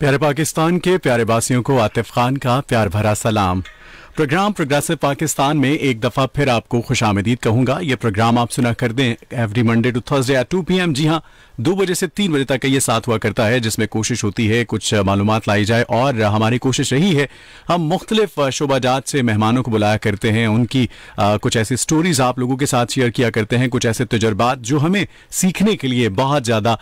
प्यारे पाकिस्तान के प्यारे बासियों को आतिफ खान का प्यार भरा सलाम प्रोग्राम प्रोग्रेसिव पाकिस्तान में एक दफ़ा फिर आपको खुश आमदीद कहूंगा ये प्रोग्राम आप सुना कर दें every Monday to Thursday at two P M जी हाँ दो बजे से तीन बजे तक ये साथ हुआ करता है जिसमें कोशिश होती है कुछ मालूम लाई जाए और हमारी कोशिश रही है हम मुख्तलिफ शोभाजात से मेहमानों को बुलाया करते हैं उनकी आ, कुछ ऐसी स्टोरीज आप लोगों के साथ शेयर किया करते हैं कुछ ऐसे तजर्बात जो हमें सीखने के लिए बहुत ज़्यादा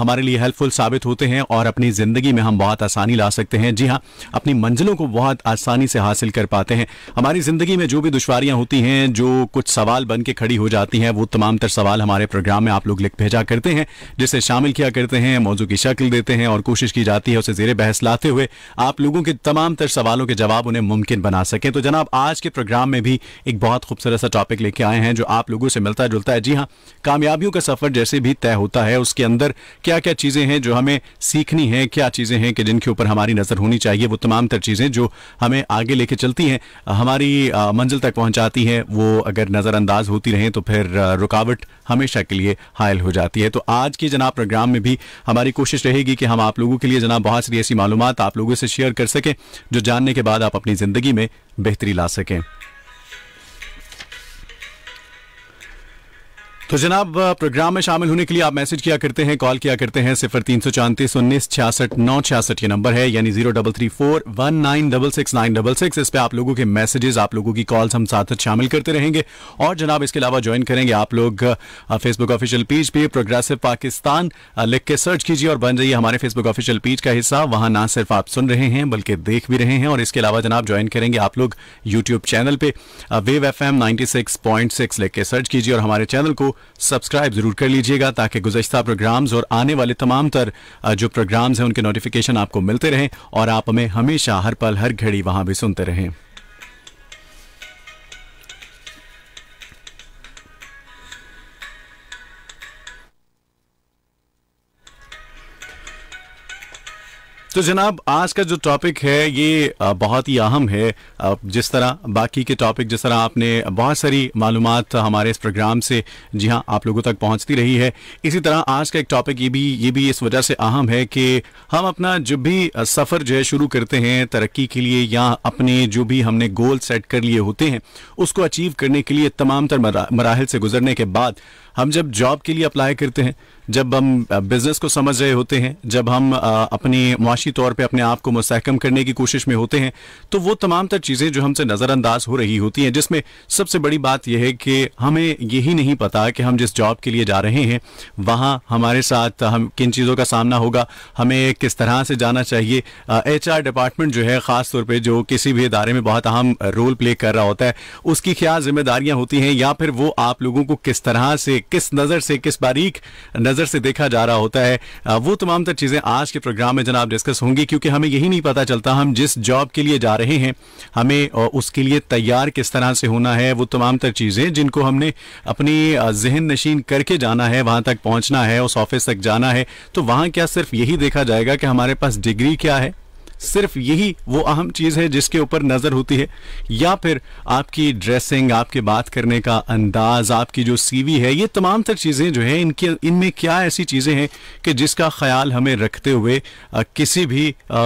हमारे लिए हेल्पफुल साबित होते हैं और अपनी ज़िंदगी में हम बहुत आसानी ला सकते हैं जी हाँ अपनी मंजिलों को बहुत आसानी से हासिल कर पाते हैं हमारी ज़िंदगी में जो भी दुशवारियां होती हैं जो कुछ सवाल बन के खड़ी हो जाती हैं वो तमाम तर सवाल हमारे प्रोग्राम में आप लोग लिख भेजा करते हैं जिसे शामिल किया करते हैं मौजू की शक्ल देते हैं और कोशिश की जाती है उसे जेर बहस लाते हुए आप लोगों के तमाम तर सवालों के जवाब उन्हें मुमकिन बना सकें तो जनाब आज के प्रोग्राम में भी एक बहुत खूबसूरत सा टॉपिक लेके आए हैं जो आप लोगों से मिलता जुलता है जी हाँ कामयाबियों का सफर जैसे भी तय होता है उसके अंदर क्या क्या चीज़ें हैं जो हमें सीखनी है क्या चीज़ें हैं कि जिनके ऊपर हमारी नज़र होनी चाहिए वो तमाम तर चीज़ें जो हमें आगे लेके चलती हैं हमारी मंजिल तक पहुंचाती हैं वो अगर नज़रअंदाज होती रहें तो फिर रुकावट हमेशा के लिए हायल हो जाती है तो आज के देखिए जनाब प्रोग्राम में भी हमारी कोशिश रहेगी कि हम आप लोगों के लिए जनाब बहुत सारी ऐसी मालूम आप लोगों से शेयर कर सकें जो जानने के बाद आप अपनी ज़िंदगी में बेहतरी ला सकें तो जनाब प्रोग्राम में शामिल होने के लिए आप मैसेज किया करते हैं कॉल किया करते हैं सिफर तीन सौ चौंतीस उन्नीस छियासठ नौ छियासठ ये नंबर है यानी zero double three four one nine double six nine double six इस पे आप लोगों के मैसेजेस आप लोगों की कॉल्स हम साथ साथ शामिल करते रहेंगे और जनाब इसके अलावा ज्वाइन करेंगे आप लोग फेसबुक ऑफिशियल पेज पे प्रोग्रेसिव पाकिस्तान लिख के सर्च कीजिए और बन जाइए हमारे फेसबुक ऑफिशियल पेज का हिस्सा वहां ना सिर्फ आप सुन रहे हैं बल्कि देख भी रहे हैं और इसके अलावा जनाब ज्वाइन करेंगे आप लोग यूट्यूब चैनल पे wave F M ninety six point six लिख के सर्च कीजिए और हमारे चैनल को सब्सक्राइब ज़रूर कर लीजिएगा ताकि गुजश्ता प्रोग्राम्स और आने वाले तमाम तर जो प्रोग्राम्स हैं उनके नोटिफिकेशन आपको मिलते रहें और आप हमें हमेशा हर पल हर घड़ी वहाँ भी सुनते रहें तो जनाब आज का जो टॉपिक है ये बहुत ही अहम है जिस तरह बाकी के टॉपिक जिस तरह आपने बहुत सारी मालूम हमारे इस प्रोग्राम से जी हाँ आप लोगों तक पहुंचती रही है इसी तरह आज का एक टॉपिक ये भी ये भी इस वजह से अहम है कि हम अपना जो भी सफ़र जो है शुरू करते हैं तरक्की के लिए या अपने जो भी हमने गोल सेट कर लिए होते हैं उसको अचीव करने के लिए तमाम तर मराहल से गुजरने के बाद हम जब जॉब के लिए अप्लाई करते हैं जब हम बिजनेस को समझ रहे होते हैं जब हम अपने मुआशी तौर पे अपने आप को मुस्कम करने की कोशिश में होते हैं तो वो तमाम तर चीज़ें जो हमसे नज़रअंदाज हो रही होती हैं जिसमें सबसे बड़ी बात यह है कि हमें यही नहीं पता कि हम जिस जॉब के लिए जा रहे हैं वहाँ हमारे साथ हम किन चीज़ों का सामना होगा हमें किस तरह से जाना चाहिए एच डिपार्टमेंट जो है ख़ास तौर पर जो किसी भी इदारे में बहुत अहम रोल प्ले कर रहा होता है उसकी क्या जिम्मेदारियाँ होती हैं या फिर वो आप लोगों को किस तरह से किस नज़र से किस बारीक नज़र नज़र से देखा जा रहा होता है वो तमाम तर चीज़ें आज के प्रोग्राम में जनाब डिस्कस होंगी क्योंकि हमें यही नहीं पता चलता हम जिस जॉब के लिए जा रहे हैं हमें उसके लिए तैयार किस तरह से होना है वो तमाम तर चीज़ें जिनको हमने अपनी जहन नशीन करके जाना है वहां तक पहुंचना है उस ऑफिस तक जाना है तो वहां क्या सिर्फ यही देखा जाएगा कि हमारे पास डिग्री क्या है सिर्फ यही वो अहम चीज़ है जिसके ऊपर नज़र होती है या फिर आपकी ड्रेसिंग आपके बात करने का अंदाज आपकी जो सीवी है ये तमाम तर चीज़ें जो है इनके इनमें क्या ऐसी चीज़ें हैं कि जिसका ख्याल हमें रखते हुए आ, किसी भी आ,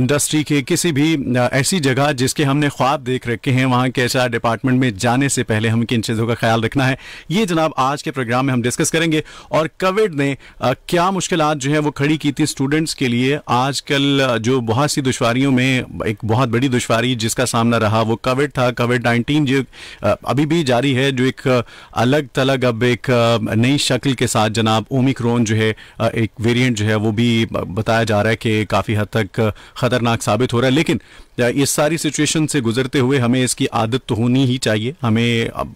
इंडस्ट्री के किसी भी आ, ऐसी जगह जिसके हमने ख्वाब देख रखे हैं वहां के एच डिपार्टमेंट में जाने से पहले हम किन चीज़ों का ख्याल रखना है ये जनाब आज के प्रोग्राम में हम डिस्कस करेंगे और कोविड ने क्या मुश्किल जो है वो खड़ी की थी स्टूडेंट्स के लिए आजकल जो बहुत सी दुश्वारियों में एक बहुत बड़ी दुशारी जिसका सामना रहा वो कोविड था कोविड नाइन्टीन जो अभी भी जारी है जो एक अलग तलग अब एक नई शक्ल के साथ जनाब ओमिक्रोन जो है एक वेरियंट जो है वो भी बताया जा रहा है कि काफ़ी हद तक ख़तरनाक साबित हो रहा है लेकिन इस सारी सिचुएशन से गुजरते हुए हमें इसकी आदत तो होनी ही चाहिए हमें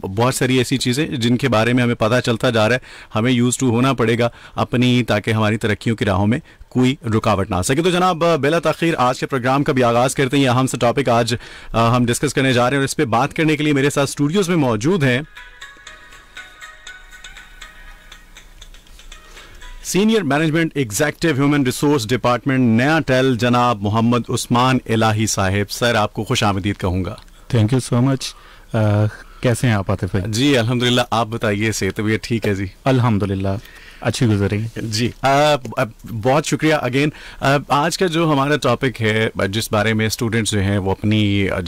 बहुत सारी ऐसी चीज़ें जिनके बारे में हमें पता चलता जा रहा है हमें यूज़ टू होना पड़ेगा अपनी ताकि हमारी तरक्कियों की राहों में कोई रुकावट ना सके तो जनाब बेला तखीर आज के प्रोग्राम का भी आगाज़ करते हैं अहम से टॉपिक आज हम डिस्कस करने जा रहे हैं और इस पर बात करने के लिए मेरे साथ स्टूडियोज में मौजूद हैं senior management executive human resource department नया टेल जनाब मोहम्मद उस्मान इलाही साहेब सर आपको खुश आमदीद कहूँगा थैंक यू सो मच कैसे हैं आप आते फिर जी अलहमदिल्ला आप बताइए से तबीयत ठीक है जी अलहमदिल्ला अच्छी गुजरी जी आ, बहुत शुक्रिया अगेन आज का जो हमारा टॉपिक है जिस बारे में स्टूडेंट्स जो हैं वो अपनी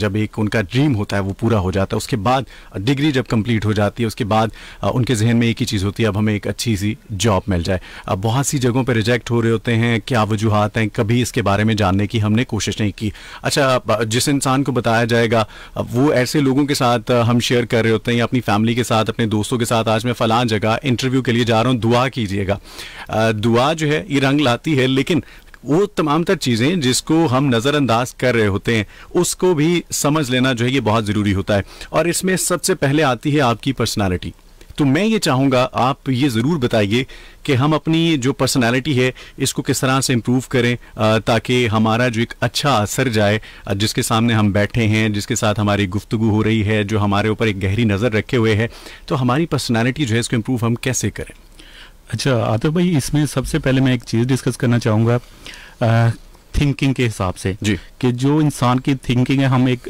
जब एक उनका ड्रीम होता है वो पूरा हो जाता है उसके बाद डिग्री जब कंप्लीट हो जाती है उसके बाद उनके जहन में एक ही चीज़ होती है अब हमें एक अच्छी सी जॉब मिल जाए अब बहुत सी जगहों पर रिजेक्ट हो रहे होते हैं क्या वजूहत हैं कभी इसके बारे में जानने की हमने कोशिश नहीं की अच्छा जिस इंसान को बताया जाएगा वो ऐसे लोगों के साथ हम शेयर कर रहे होते हैं या अपनी फैमिली के साथ अपने दोस्तों के साथ आज मैं फ़लान जगह इंटरव्यू के लिए जा रहा हूँ दुआ की कीजिएगा दुआ जो है ये रंग लाती है लेकिन वो तमाम तर चीज़ें जिसको हम नज़रअंदाज कर रहे होते हैं उसको भी समझ लेना जो है ये बहुत ज़रूरी होता है और इसमें सबसे पहले आती है आपकी पर्सनालिटी तो मैं ये चाहूँगा आप ये ज़रूर बताइए कि हम अपनी जो पर्सनालिटी है इसको किस तरह से इम्प्रूव करें ताकि हमारा जो एक अच्छा असर जाए जिसके सामने हम बैठे हैं जिसके साथ हमारी गुफ्तु हो रही है जो हमारे ऊपर एक गहरी नज़र रखे हुए है तो हमारी पर्सनैलिटी जो है इसको इम्प्रूव हम कैसे करें अच्छा आतिफ भाई इसमें सबसे पहले मैं एक चीज़ डिस्कस करना चाहूँगा थिंकिंग के हिसाब से जी कि जो इंसान की थिंकिंग है हम एक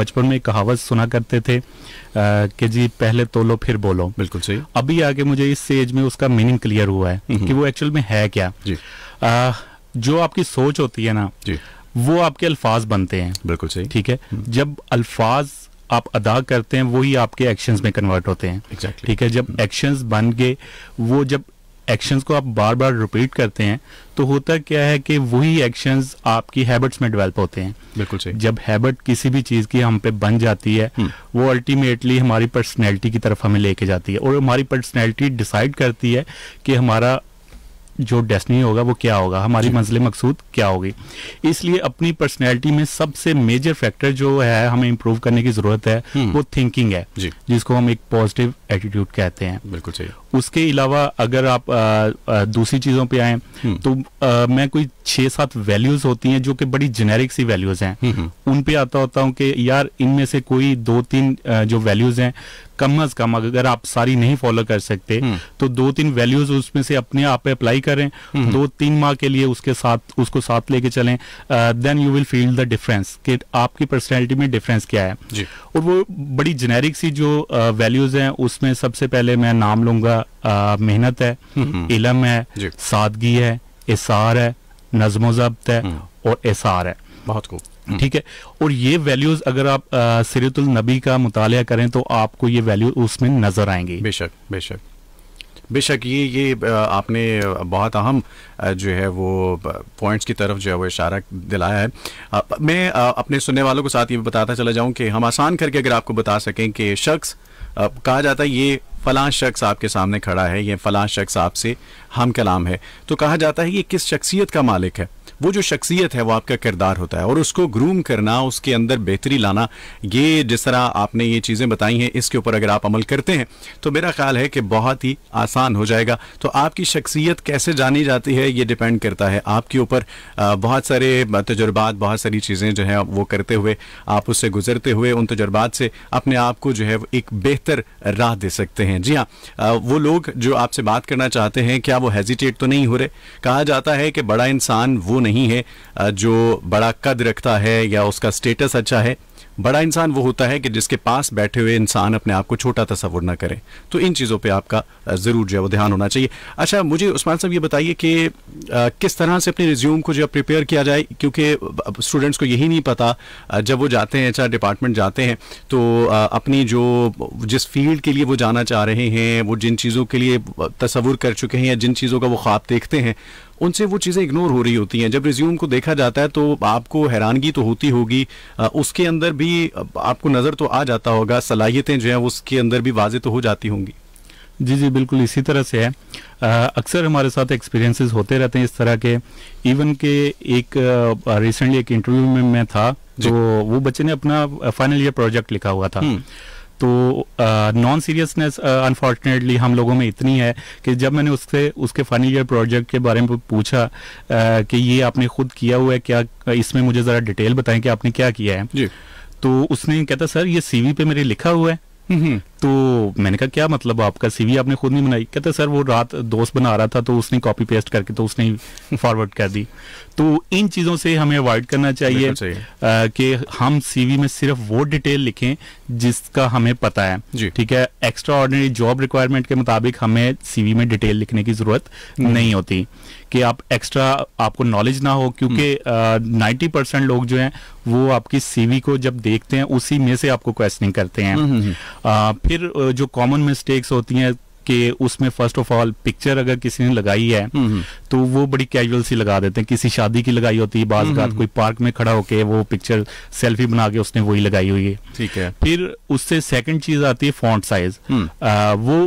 बचपन में कहावत सुना करते थे कि जी पहले तोलो फिर बोलो बिल्कुल सही अभी आके मुझे इस एज में उसका मीनिंग क्लियर हुआ है हम्म। कि वो एक्चुअल में है क्या जी आ, जो आपकी सोच होती है ना जी वो आपके अल्फाज बनते हैं बिल्कुल सही ठीक है हम्म। जब अल्फाज आप अदा करते हैं वही आपके एक्शंस में कन्वर्ट होते हैं exactly. ठीक है जब एक्शंस बन गए वो जब एक्शंस को आप बार बार रिपीट करते हैं तो होता क्या है कि वही एक्शंस आपकी हैबिट्स में डेवलप होते हैं बिल्कुल सही जब हैबिट किसी भी चीज़ की हम पे बन जाती है हम्म। वो अल्टीमेटली हमारी पर्सनैलिटी की तरफ हमें लेके जाती है और हमारी पर्सनैलिटी डिसाइड करती है कि हमारा जो डेस्टिनी होगा वो क्या होगा हमारी मंजिल मकसूद क्या होगी इसलिए अपनी पर्सनैलिटी में सबसे मेजर फैक्टर जो है हमें इम्प्रूव करने की जरूरत है हम्म। वो थिंकिंग है जिसको हम एक पॉजिटिव एटीट्यूड कहते हैं बिल्कुल सही उसके अलावा अगर आप आ, आ, दूसरी चीज़ों पे आए हम्म। तो आ, मैं कोई छः सात वैल्यूज़ होती हैं जो कि बड़ी जेनेरिक सी वैल्यूज़ हैं हम्म, हम्म। उन पे आता होता हूँ कि यार इनमें से कोई दो तीन जो वैल्यूज़ हैं कम अज कम अगर आप सारी नहीं फॉलो कर सकते तो दो तीन वैल्यूज उसमें से अपने आप पे अप्लाई करें दो तीन माह के लिए उसके साथ उसको साथ लेके चलें then you will feel the difference कि आपकी पर्सनैलिटी में डिफरेंस क्या है और वो बड़ी जेनेरिक सी जो वैल्यूज हैं उसमें सबसे पहले मैं नाम लूंगा मेहनत है हम्म, हम्म। इलम है सादगी है इसार है नज्म जब्त है हम्म। और एसार है बहुत खूब ठीक है और ये वैल्यूज अगर आप सिरतुल नबी का मुताल करें तो आपको ये वैल्यू उसमें नजर आएंगी बेशक बेशक बेशक ये ये आपने बहुत अहम जो है वो पॉइंट्स की तरफ जो है वो इशारा दिलाया है मैं अपने सुनने वालों को साथ ये बताता चला जाऊं कि हम आसान करके अगर आपको बता सकें कि शख्स कहा जाता है ये फलां शख्स आपके सामने खड़ा है ये फलां शख्स आपसे हम कलाम है तो कहा जाता है ये किस शख्सियत का मालिक है वो जो शख्सियत है वो आपका किरदार होता है और उसको ग्रूम करना उसके अंदर बेहतरी लाना ये जिस तरह आपने ये चीज़ें बताई हैं इसके ऊपर अगर आप अमल करते हैं तो मेरा ख्याल है कि बहुत ही आसान हो जाएगा तो आपकी शख्सियत कैसे जानी जाती है ये डिपेंड करता है आपके ऊपर बहुत सारे तजुर्बात बहुत सारी चीज़ें जो हैं वो करते हुए आप उससे गुजरते हुए उन तजुर्बात से अपने आप को जो है एक बेहतर राह दे सकते हैं जी हाँ वो लोग जो आपसे बात करना चाहते हैं क्या वो हेजिटेट तो नहीं हो रहे कहा जाता है कि बड़ा इंसान वो नहीं नहीं है जो बड़ा कद रखता है या उसका स्टेटस अच्छा है बड़ा इंसान वो होता है कि जिसके पास बैठे हुए इंसान अपने आप को छोटा तस्वुर ना करें तो इन चीज़ों पे आपका ज़रूर जो है वो ध्यान होना चाहिए अच्छा मुझे उस्मान साहब ये बताइए कि किस तरह से अपने रिज्यूम को जो है प्रिपेयर किया जाए क्योंकि स्टूडेंट्स को यही नहीं पता जब वो जाते हैं चाहे डिपार्टमेंट जाते हैं तो अपनी जो जिस फील्ड के लिए वो जाना चाह रहे हैं वो जिन चीज़ों के लिए तस्वुर कर चुके हैं या जिन चीज़ों का वो ख्वाब देखते हैं उनसे वो चीज़ें इग्नोर हो रही होती हैं जब रिज्यूम को देखा जाता है तो आपको हैरानगी तो होती होगी उसके अंदर भी आपको नज़र तो आ जाता होगा सलाहियतें जो हैं उसके अंदर भी वाजे तो हो जाती होंगी जी जी बिल्कुल इसी तरह से है अक्सर हमारे साथ एक्सपीरियंसेस होते रहते हैं इस तरह के इवन के एक रिसेंटली एक इंटरव्यू में मैं था तो वो बच्चे ने अपना फाइनल ईयर प्रोजेक्ट लिखा हुआ था हम्म। तो नॉन सीरियसनेस अनफॉर्चुनेटली हम लोगों में इतनी है कि जब मैंने उससे उसके फाइनल ईयर प्रोजेक्ट के बारे में पूछा कि ये आपने खुद किया हुआ है क्या इसमें मुझे ज़रा डिटेल बताएं कि आपने क्या किया है जी तो उसने कहता सर ये सीवी पे मेरे लिखा हुआ है हम्म। तो मैंने कहा क्या मतलब आपका सीवी आपने खुद नहीं बनाई कहते सर वो रात दोस्त बना रहा था तो उसने कॉपी पेस्ट करके तो उसने फॉरवर्ड कर दी तो इन चीज़ों से हमें अवॉइड करना चाहिए, चाहिए। कि हम सीवी में सिर्फ वो डिटेल लिखें जिसका हमें पता है ठीक है एक्स्ट्रा ऑर्डिनरी जॉब रिक्वायरमेंट के मुताबिक हमें सीवी में डिटेल लिखने की जरूरत हम्म। नहीं होती कि आप एक्स्ट्रा आपको नॉलेज ना हो क्योंकि नाइन्टी हम्म। परसेंट लोग जो हैं वो आपकी सीवी को जब देखते हैं उसी में से आपको क्वेश्चनिंग करते हैं आ, हम्म, हम्म, फिर जो कॉमन मिस्टेक्स होती हैं कि उसमें फर्स्ट ऑफ ऑल पिक्चर अगर किसी ने लगाई है हम्म, हम्म। तो वो बड़ी कैजुअल सी लगा देते हैं किसी शादी की लगाई होती है बाज हम्म, कोई पार्क में खड़ा होके वो पिक्चर सेल्फी बना के उसने वही लगाई हुई है ठीक है फिर उससे सेकंड चीज आती है फॉन्ट साइज वो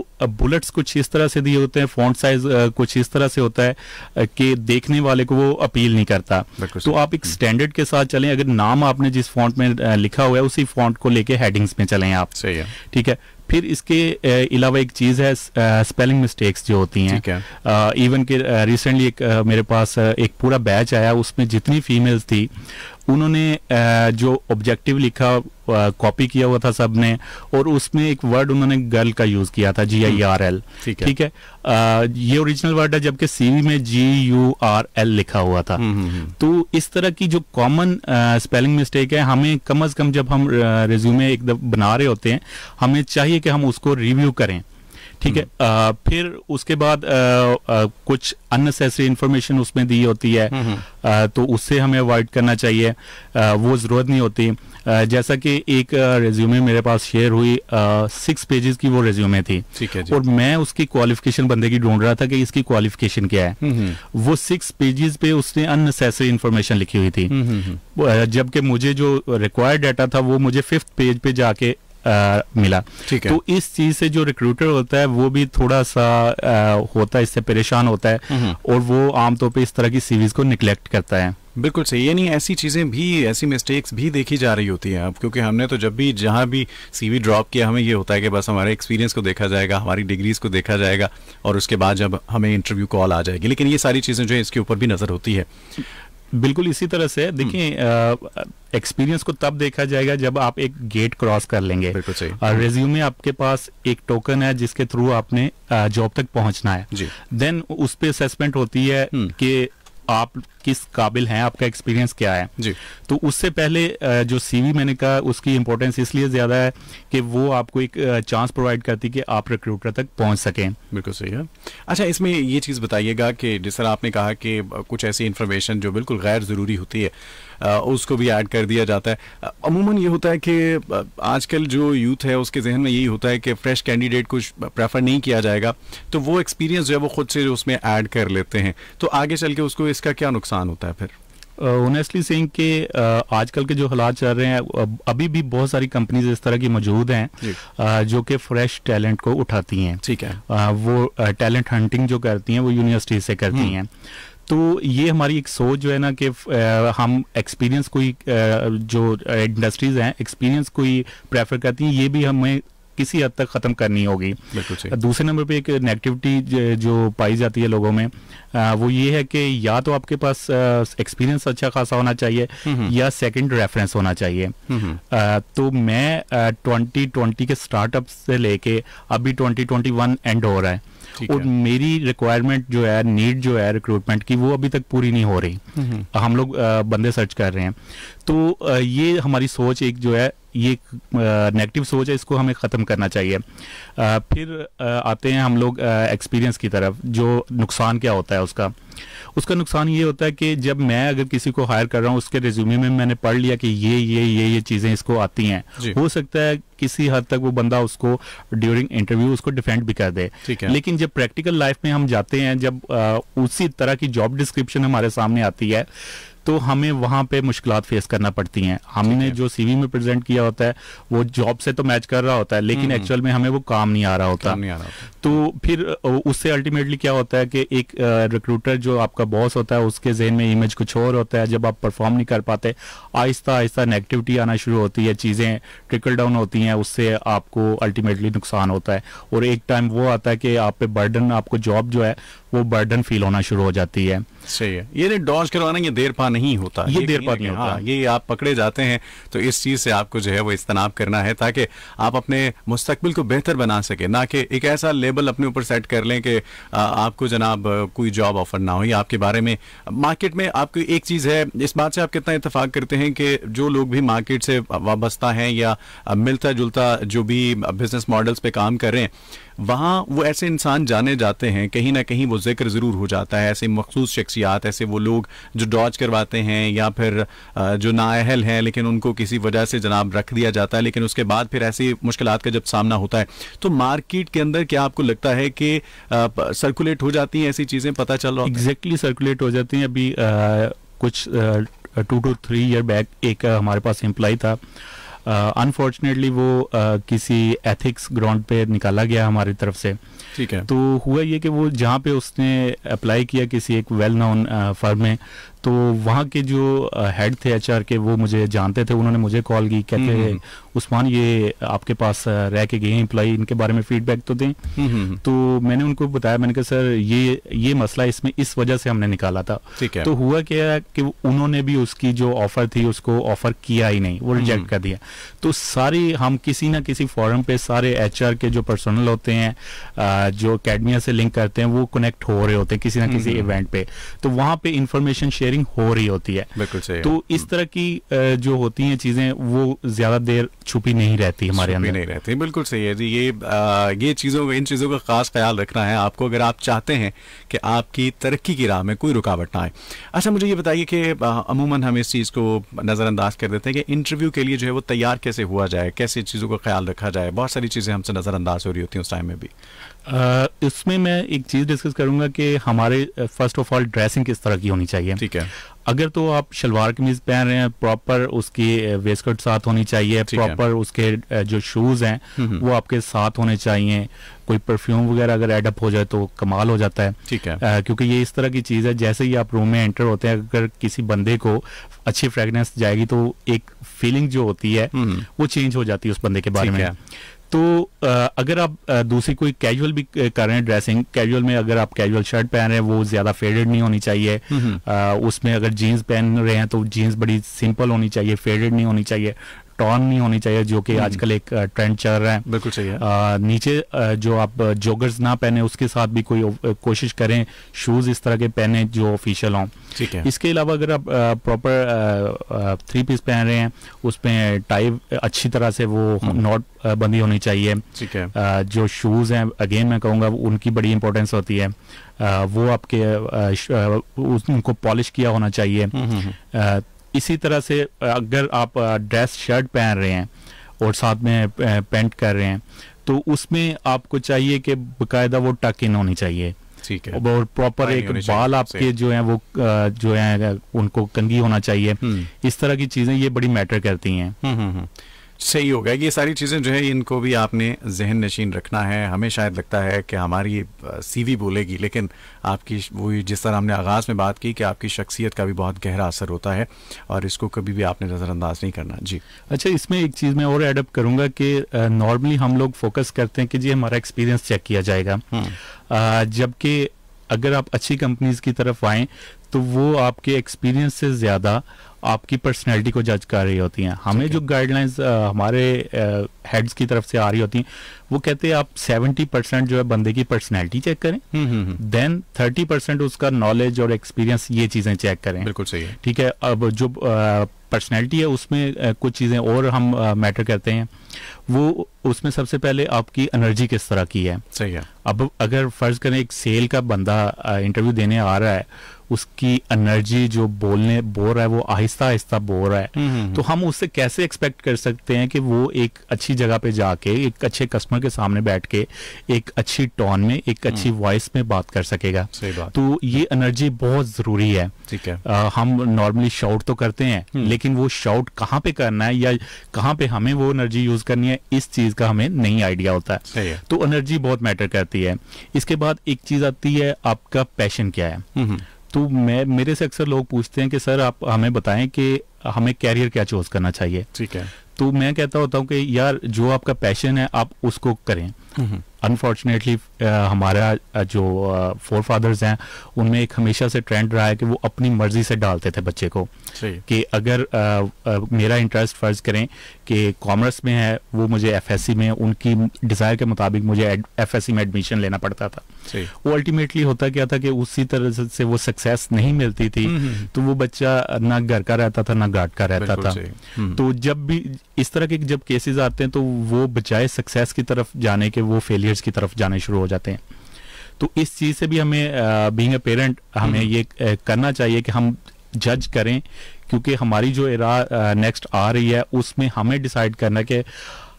बुलेट्स कुछ इस तरह से दिए होते हैं फॉन्ट साइज कुछ इस तरह से होता है कि देखने वाले को वो अपील नहीं करता तो आप एक स्टैंडर्ड के साथ चलें अगर नाम आपने जिस फॉन्ट में लिखा हुआ है उसी फॉन्ट को लेके हेडिंग्स में चलें आप सही है ठीक है फिर इसके अलावा एक चीज़ है स्पेलिंग मिस्टेक्स जो होती हैं इवन के रिसेंटली एक मेरे पास एक पूरा बैच आया उसमें जितनी फीमेल्स थी उन्होंने जो ऑब्जेक्टिव लिखा कॉपी किया हुआ था सब ने और उसमें एक वर्ड उन्होंने गर्ल का यूज किया था जी आई आर एल ठीक है, ये ओरिजिनल वर्ड है जबकि सीवी में जी यू आर एल लिखा हुआ था हम्म, हम्म, हम्म। तो इस तरह की जो कॉमन स्पेलिंग मिस्टेक है हमें कम अज कम जब हम रेज्यूमे एक बना रहे होते हैं हमें चाहिए कि हम उसको रिव्यू करें ठीक है हम्म। फिर उसके बाद आ, आ, कुछ अननेसेसरी इन्फॉर्मेशन उसमें दी होती है आ, हम्म, हम्म। तो उससे हमें अवॉइड करना चाहिए आ, वो ज़रूरत नहीं होती आ, जैसा कि एक रेज्यूमे मेरे पास शेयर हुई सिक्स पेजेस की वो रेज्यूमे थी ठीक है और मैं उसकी क्वालिफिकेशन बंदे की ढूंढ रहा था कि इसकी क्वालिफिकेशन क्या है वो सिक्स पेजेस पे उसने अननेसेसरी इन्फॉर्मेशन लिखी हुई थी जबकि मुझे जो रिक्वायर्ड डाटा था वो मुझे फिफ्थ पेज पे जाके आ, मिला तो इस चीज से जो रिक्रूटर होता है वो भी थोड़ा सा आ, होता है इससे परेशान होता है हम्म, हम्म। और वो आमतौर पर इस तरह की सीरीज को निगलेक्ट करता है बिल्कुल सही यानी ऐसी चीज़ें भी ऐसी मिस्टेक्स भी देखी जा रही होती हैं अब क्योंकि हमने तो जब भी जहाँ भी सीवी ड्रॉप किया हमें ये होता है कि बस हमारे एक्सपीरियंस को देखा जाएगा हमारी डिग्रीज़ को देखा जाएगा और उसके बाद जब हमें इंटरव्यू कॉल आ जाएगी लेकिन ये सारी चीज़ें जो है इसके ऊपर भी नज़र होती है बिल्कुल इसी तरह से हम्म। देखिए एक्सपीरियंस को तब देखा जाएगा जब आप एक गेट क्रॉस कर लेंगे और रेज्यूमे आपके पास एक टोकन है जिसके थ्रू आपने जॉब तक पहुंचना है देन उस पर असेसमेंट होती है हम्म। कि आप किस काबिल हैं आपका एक्सपीरियंस क्या है जी तो उससे पहले जो सीवी मैंने कहा उसकी इंपॉर्टेंस इसलिए ज़्यादा है कि वो आपको एक चांस प्रोवाइड करती कि आप रिक्रूटर तक पहुंच सकें बिल्कुल सही है अच्छा इसमें ये चीज़ बताइएगा कि जिस तरह आपने कहा कि कुछ ऐसी इन्फॉर्मेशन जो बिल्कुल गैर ज़रूरी होती है उसको भी ऐड कर दिया जाता है अमूमन ये होता है कि आजकल जो यूथ है उसके जहन में यही होता है कि फ्रेश कैंडिडेट कुछ प्रेफर नहीं किया जाएगा तो वो एक्सपीरियंस जो है वो खुद से उसमें ऐड कर लेते हैं तो आगे चल के उसको इसका क्या नुकसान नुकसान होता है फिर ओनेस्टली सिंह के आजकल के जो हालात चल रहे हैं अभी भी बहुत सारी कंपनीज इस तरह की मौजूद हैं जो कि फ्रेश टैलेंट को उठाती हैं ठीक है वो टैलेंट हंटिंग जो करती हैं वो यूनिवर्सिटी से करती हम्म। हैं तो ये हमारी एक सोच जो है ना कि हम एक्सपीरियंस कोई जो इंडस्ट्रीज हैं एक्सपीरियंस कोई प्रेफर करती हैं ये भी हमें किसी हद तक ख़त्म करनी होगी दूसरे नंबर पे एक नेगेटिविटी जो पाई जाती है लोगों में आ, वो ये है कि या तो आपके पास एक्सपीरियंस अच्छा खासा होना चाहिए हम्म, हम्म। या सेकंड रेफरेंस होना चाहिए आ, हम्म, तो मैं ट्वेंटी ट्वेंटी के स्टार्टअप से लेके अभी ट्वेंटी ट्वेंटी वन एंड हो रहा है और मेरी रिक्वायरमेंट जो है नीड जो है रिक्रूटमेंट की वो अभी तक पूरी नहीं हो रही हम लोग बंदे सर्च कर रहे हैं तो ये हमारी सोच एक जो है ये नेगेटिव सोच है इसको हमें ख़त्म करना चाहिए आ, फिर आ, आते हैं हम लोग एक्सपीरियंस की तरफ जो नुकसान क्या होता है उसका उसका नुकसान ये होता है कि जब मैं अगर किसी को हायर कर रहा हूँ उसके रिज्यूमे में मैंने पढ़ लिया कि ये ये ये ये चीज़ें इसको आती हैं हो सकता है किसी हद तक वो बंदा उसको ड्यूरिंग इंटरव्यू उसको डिफेंड भी कर दे लेकिन जब प्रैक्टिकल लाइफ में हम जाते हैं जब आ, उसी तरह की जॉब डिस्क्रिप्शन हमारे सामने आती है तो हमें वहाँ पे मुश्किल फेस करना पड़ती हैं हमने जो सीवी में प्रेजेंट किया होता है वो जॉब से तो मैच कर रहा होता है लेकिन एक्चुअल हम्म, हम्म। में हमें वो काम नहीं आ रहा होता, आ रहा। तो फिर उससे अल्टीमेटली क्या होता है कि एक रिक्रूटर जो आपका बॉस होता है उसके जहन में इमेज कुछ और होता है जब आप परफॉर्म नहीं कर पाते आहिस्ता आहिस्ता नेगेटिविटी आना शुरू होती है चीज़ें ट्रिकल डाउन होती हैं उससे आपको अल्टीमेटली नुकसान होता है और एक टाइम वो आता है कि आप पे बर्डन आपको जॉब जो है वो बर्डन फील होना शुरू हो जाती है सही है ये डॉज करवाना ये देर पा नहीं होता ये, ये देर पा नहीं होता हाँ, ये आप पकड़े जाते हैं तो इस चीज़ से आपको जो है वो इस्तनाब करना है ताकि आप अपने मुस्तबिल को बेहतर बना सके ना कि एक ऐसा लेबल अपने ऊपर सेट कर लें कि आपको जनाब कोई जॉब ऑफर ना हो या आपके बारे में मार्केट में आपको एक चीज़ है इस बात से आप कितना इतफाक करते हैं कि जो लोग भी मार्केट से वाबस्ता हैं या मिलता जुलता जो भी बिजनेस मॉडल्स पे काम कर रहे हैं वहाँ वो ऐसे इंसान जाने जाते हैं कहीं ना कहीं वो जिक्र ज़रूर हो जाता है ऐसे मखसूस शख्सियात ऐसे वो लोग जो डॉज करवाते हैं या फिर जो नाअहल हैं लेकिन उनको किसी वजह से जनाब रख दिया जाता है लेकिन उसके बाद फिर ऐसी मुश्किल का जब सामना होता है तो मार्केट के अंदर क्या आपको लगता है कि सर्कुलेट हो जाती हैं ऐसी चीज़ें पता चल रहा एग्जैक्टली सर्कुलेट हो जाती हैं अभी कुछ two two three year back एक हमारे पास एम्प्लॉय था अनफॉर्चुनेटली uh, वो आ, uh, किसी एथिक्स ग्राउंड पे निकाला गया हमारी तरफ से ठीक है तो हुआ ये कि वो जहाँ पे उसने अप्लाई किया किसी एक वेल नोन फर्म में तो वहाँ के जो हेड थे एच के वो मुझे जानते थे उन्होंने मुझे कॉल की कहते हम्म, हम्म, हम्म। उस्मान ये आपके पास रह के गए एम्प्लॉई इनके बारे में फीडबैक तो दें तो मैंने उनको बताया मैंने कहा सर ये ये मसला इसमें इस वजह से हमने निकाला था तो हुआ क्या कि उन्होंने भी उसकी जो ऑफर थी उसको ऑफर किया ही नहीं वो रिजेक्ट कर दिया तो सारी हम किसी ना किसी फॉरम पे सारे एच के जो पर्सनल होते हैं जो अकेडमिया से लिंक करते हैं वो कनेक्ट हो रहे होते हैं किसी ना किसी इवेंट पे तो वहाँ पर इंफॉर्मेशन शेयर रिपेयरिंग हो रही होती है बिल्कुल सही तो इस तरह की जो होती हैं चीजें वो ज्यादा देर छुपी नहीं रहती हमारे अंदर नहीं रहती बिल्कुल सही है जी ये ये चीजों इन चीजों का खास ख्याल रखना है आपको अगर आप चाहते हैं कि आपकी तरक्की की राह में कोई रुकावट ना आए अच्छा मुझे ये बताइए कि अमूमन हम इस चीज को नजरअंदाज कर देते हैं कि इंटरव्यू के लिए जो है वो तैयार कैसे हुआ जाए कैसे चीजों का ख्याल रखा जाए बहुत सारी चीजें हमसे नजरअंदाज हो रही होती हैं उस टाइम में भी इसमें मैं एक चीज़ डिस्कस करूंगा कि हमारे फर्स्ट ऑफ ऑल ड्रेसिंग किस तरह की होनी चाहिए ठीक है अगर तो आप शलवार कमीज पहन रहे हैं प्रॉपर उसकी वेस्टकोट साथ होनी चाहिए प्रॉपर उसके जो शूज़ हैं हम्म, हम्म। वो आपके साथ होने चाहिए कोई परफ्यूम वगैरह अगर एडअप हो जाए तो कमाल हो जाता है ठीक है आ, क्योंकि ये इस तरह की चीज़ है जैसे ही आप रूम में एंटर होते हैं अगर किसी बंदे को अच्छी फ्रेगनेंस जाएगी तो एक फीलिंग जो होती है हम्म। वो चेंज हो जाती है उस बंदे के बारे में तो अगर आप दूसरी कोई कैजुअल भी कर रहे हैं ड्रेसिंग कैजुअल में अगर आप कैजुअल शर्ट पहन रहे हैं वो ज़्यादा फेडेड नहीं होनी चाहिए उसमें अगर जीन्स पहन रहे हैं तो जीन्स बड़ी सिंपल होनी चाहिए फेडेड नहीं होनी चाहिए टॉन नहीं होनी चाहिए जो कि हम्म। आजकल एक ट्रेंड चल रहा है बिल्कुल सही है आ, नीचे जो आप जोगर्स ना पहने उसके साथ भी कोई कोशिश करें शूज इस तरह के पहने जो ऑफिशियल हों ठीक है इसके अलावा अगर आप प्रॉपर थ्री पीस पहन रहे हैं उसमें टाइप अच्छी तरह से वो नॉट हम्म। बंदी होनी चाहिए ठीक है जो शूज हैं अगेन मैं कहूँगा उनकी बड़ी इंपॉर्टेंस होती है वो आपके उनको पॉलिश किया होना चाहिए हम्म, इसी तरह से अगर आप ड्रेस शर्ट पहन रहे हैं और साथ में पेंट कर रहे हैं तो उसमें आपको चाहिए कि बकायदा वो टक इन होनी चाहिए ठीक है और प्रॉपर एक बाल आपके जो है वो जो है उनको कंगी होना चाहिए हम्म। इस तरह की चीजें ये बड़ी मैटर करती हैं हम्म, हम्म, सही होगा ये सारी चीज़ें जो है इनको भी आपने जहन नशीन रखना है हमें शायद लगता है कि हमारी सीवी बोलेगी लेकिन आपकी वो जिस तरह हमने आगाज़ में बात की कि आपकी शख्सियत का भी बहुत गहरा असर होता है और इसको कभी भी आपने नज़रअंदाज नहीं करना जी अच्छा इसमें एक चीज़ मैं और एडअप करूँगा कि नॉर्मली हम लोग फोकस करते हैं कि जी हमारा एक्सपीरियंस चेक किया जाएगा हम्म। जबकि अगर आप अच्छी कंपनीज की तरफ आएँ तो वो आपके एक्सपीरियंस से ज़्यादा आपकी पर्सनैलिटी को जज कर रही होती हैं हमें जो गाइडलाइंस हमारे हेड्स की तरफ से आ रही होती हैं वो कहते हैं आप सेवेंटी परसेंट जो है बंदे की पर्सनैलिटी चेक करें देन थर्टी परसेंट उसका नॉलेज और एक्सपीरियंस ये चीज़ें चेक करें बिल्कुल सही है ठीक है अब जो पर्सनैलिटी है उसमें कुछ चीज़ें और हम मैटर करते हैं वो उसमें सबसे पहले आपकी एनर्जी किस तरह की है सही है अब अगर फ़र्ज़ करें एक सेल का बंदा इंटरव्यू देने आ रहा है उसकी एनर्जी जो बोलने बो रहा है वो आहिस्ता आहिस्ता बो रहा है हम्म, हम्म, हम्म। तो हम उससे कैसे एक्सपेक्ट कर सकते हैं कि वो एक अच्छी जगह पे जाके एक अच्छे कस्टमर के सामने बैठ के एक अच्छी टोन में एक अच्छी वॉइस में बात कर सकेगा सही बात तो ये एनर्जी बहुत जरूरी है ठीक है आ, हम नॉर्मली शाउट तो करते हैं लेकिन वो शाउट कहाँ पे करना है या कहाँ पे हमें वो एनर्जी यूज करनी है इस चीज का हमें नहीं आइडिया होता है। तो एनर्जी बहुत मैटर करती है इसके बाद एक चीज आती है आपका पैशन क्या है तो मैं मेरे से अक्सर लोग पूछते हैं कि सर आप हमें बताएं कि हमें कैरियर क्या चूज करना चाहिए ठीक है तो मैं कहता होता हूँ कि यार जो आपका पैशन है आप उसको करें हम्म, हम्म। अनफॉर्चुनेटली uh, हमारा uh, जो फोर uh, फादर्स हैं उनमें एक हमेशा से ट्रेंड रहा है कि वो अपनी मर्जी से डालते थे बच्चे को कि अगर आ, आ, मेरा इंटरेस्ट फ़र्ज करें कि कॉमर्स में है वो मुझे एफएससी में उनकी डिज़ायर के मुताबिक मुझे एफएससी में एडमिशन लेना पड़ता था वो अल्टीमेटली होता क्या था कि उसी तरह से वो सक्सेस नहीं मिलती थी हम्म, हम्म, हम्म। तो वो बच्चा ना घर का रहता था ना घाट का रहता था तो जब भी इस तरह के जब केसेस आते हैं तो वो बचाए सक्सेस की तरफ जाने के वो फेलियर यूनिट्स की तरफ जाने शुरू हो जाते हैं तो इस चीज़ से भी हमें बीइंग अ पेरेंट हमें हम्म। ये करना चाहिए कि हम जज करें क्योंकि हमारी जो एरा नेक्स्ट आ रही है उसमें हमें डिसाइड करना कि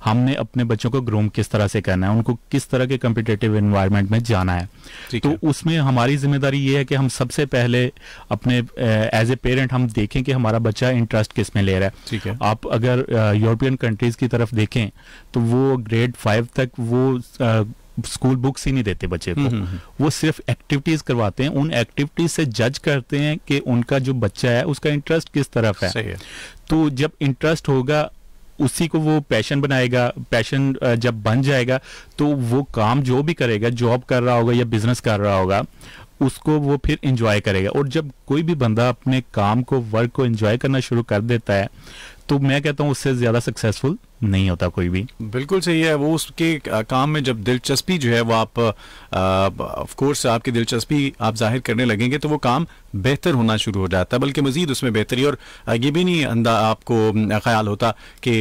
हमने अपने बच्चों को ग्रूम किस तरह से करना है उनको किस तरह के कम्पिटेटिव इन्वायरमेंट में जाना है तो है। उसमें हमारी जिम्मेदारी ये है कि हम सबसे पहले अपने एज ए पेरेंट हम देखें कि हमारा बच्चा इंटरेस्ट किस में ले रहा है ठीक है आप अगर यूरोपियन कंट्रीज की तरफ देखें तो वो ग्रेड फाइव तक वो आ, स्कूल बुक्स ही नहीं देते बच्चे को हम्म, हम्म, हम्म। वो सिर्फ एक्टिविटीज करवाते हैं उन एक्टिविटीज से जज करते हैं कि उनका जो बच्चा है उसका इंटरेस्ट किस तरफ है, है। तो जब इंटरेस्ट होगा उसी को वो पैशन बनाएगा पैशन जब बन जाएगा तो वो काम जो भी करेगा जॉब कर रहा होगा या बिजनेस कर रहा होगा उसको वो फिर इंजॉय करेगा और जब कोई भी बंदा अपने काम को वर्क को इंजॉय करना शुरू कर देता है तो मैं कहता हूँ उससे ज़्यादा सक्सेसफुल नहीं होता कोई भी बिल्कुल सही है वो उसके काम में जब दिलचस्पी जो है वो आप ऑफ कोर्स आपकी दिलचस्पी आप जाहिर करने लगेंगे तो वो काम बेहतर होना शुरू हो जाता है बल्कि मज़ीद उसमें बेहतरी और ये भी नहीं अंदा आपको ख्याल होता कि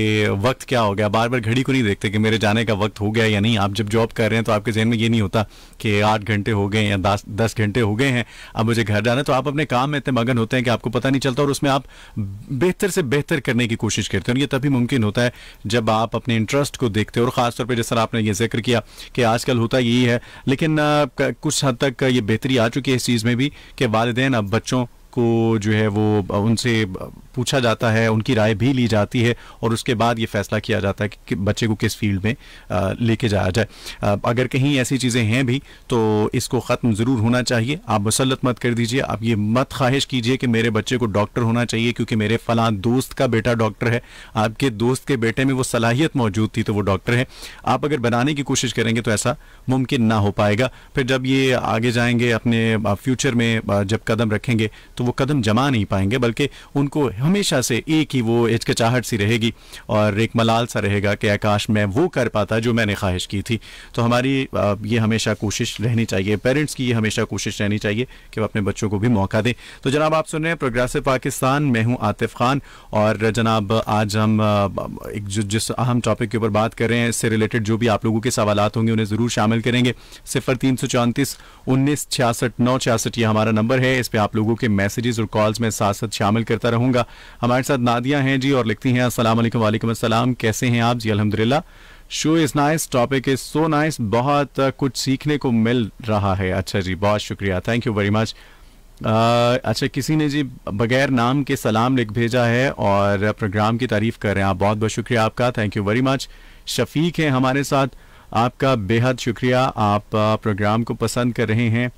वक्त क्या हो गया बार बार घड़ी को नहीं देखते कि मेरे जाने का वक्त हो गया या नहीं आप जब जॉब कर रहे हैं तो आपके जहन में ये नहीं होता कि आठ घंटे हो गए या दस दस घंटे हो गए हैं अब मुझे घर जाना तो आप अपने काम में इतने मगन होते हैं कि आपको पता नहीं चलता और उसमें आप बेहतर से बेहतर करने की कोशिश करते हैं और ये तभी मुमकिन होता है जब आप अपने इंटरेस्ट को देखते हो और ख़ासतौर पर जैसा आपने ये जिक्र किया कि आजकल होता यही है लेकिन कुछ हद तक ये बेहतरी आ चुकी है इस चीज़ में भी कि वालदेन अब बच्चों को जो है वो उनसे पूछा जाता है उनकी राय भी ली जाती है और उसके बाद ये फैसला किया जाता है कि बच्चे को किस फील्ड में लेके जाया जाए अगर कहीं ऐसी चीज़ें हैं भी तो इसको ख़त्म ज़रूर होना चाहिए आप मुसलत मत कर दीजिए आप ये मत ख्वाहिश कीजिए कि मेरे बच्चे को डॉक्टर होना चाहिए क्योंकि मेरे फ़लां दोस्त का बेटा डॉक्टर है आपके दोस्त के बेटे में वो सलाहियत मौजूद थी तो वो डॉक्टर है आप अगर बनाने की कोशिश करेंगे तो ऐसा मुमकिन ना हो पाएगा फिर जब ये आगे जाएंगे अपने फ्यूचर में जब कदम रखेंगे तो तो वो कदम जमा नहीं पाएंगे बल्कि उनको हमेशा से एक ही वो हिचकचाहट सी रहेगी और एक मलाल सा रहेगा कि आकाश मैं वो कर पाता जो मैंने ख्वाहिश की थी तो हमारी ये हमेशा कोशिश रहनी चाहिए पेरेंट्स की ये हमेशा कोशिश रहनी चाहिए कि वह अपने बच्चों को भी मौका दें तो जनाब आप सुन रहे हैं प्रोग्रेसिव पाकिस्तान मैं हूँ आतिफ खान और जनाब आज हम एक जिस अहम टॉपिक के ऊपर बात कर रहे हैं इससे रिलेटेड जो भी आप लोगों के सवाल होंगे उन्हें ज़रूर शामिल करेंगे सिफर तीन सौ चौंतीस उन्नीस छियासठ नौ छियासठ ये हमारा नंबर है इस पर आप लोगों के मैसेज मैसेजेस और कॉल्स में साथ साथ शामिल करता रहूंगा हमारे साथ नादिया हैं जी और लिखती हैं असल वालेकुम वालेकुम कैसे हैं आप जी अलहमदिल्ला show is nice topic is so nice बहुत कुछ सीखने को मिल रहा है अच्छा जी बहुत शुक्रिया थैंक यू वेरी मच अच्छा किसी ने जी बगैर नाम के सलाम लिख भेजा है और प्रोग्राम की तारीफ कर रहे हैं आप बहुत बहुत शुक्रिया आपका thank you very much Shafiq है हमारे साथ आपका बेहद शुक्रिया आप प्रोग्राम को पसंद कर रहे हैं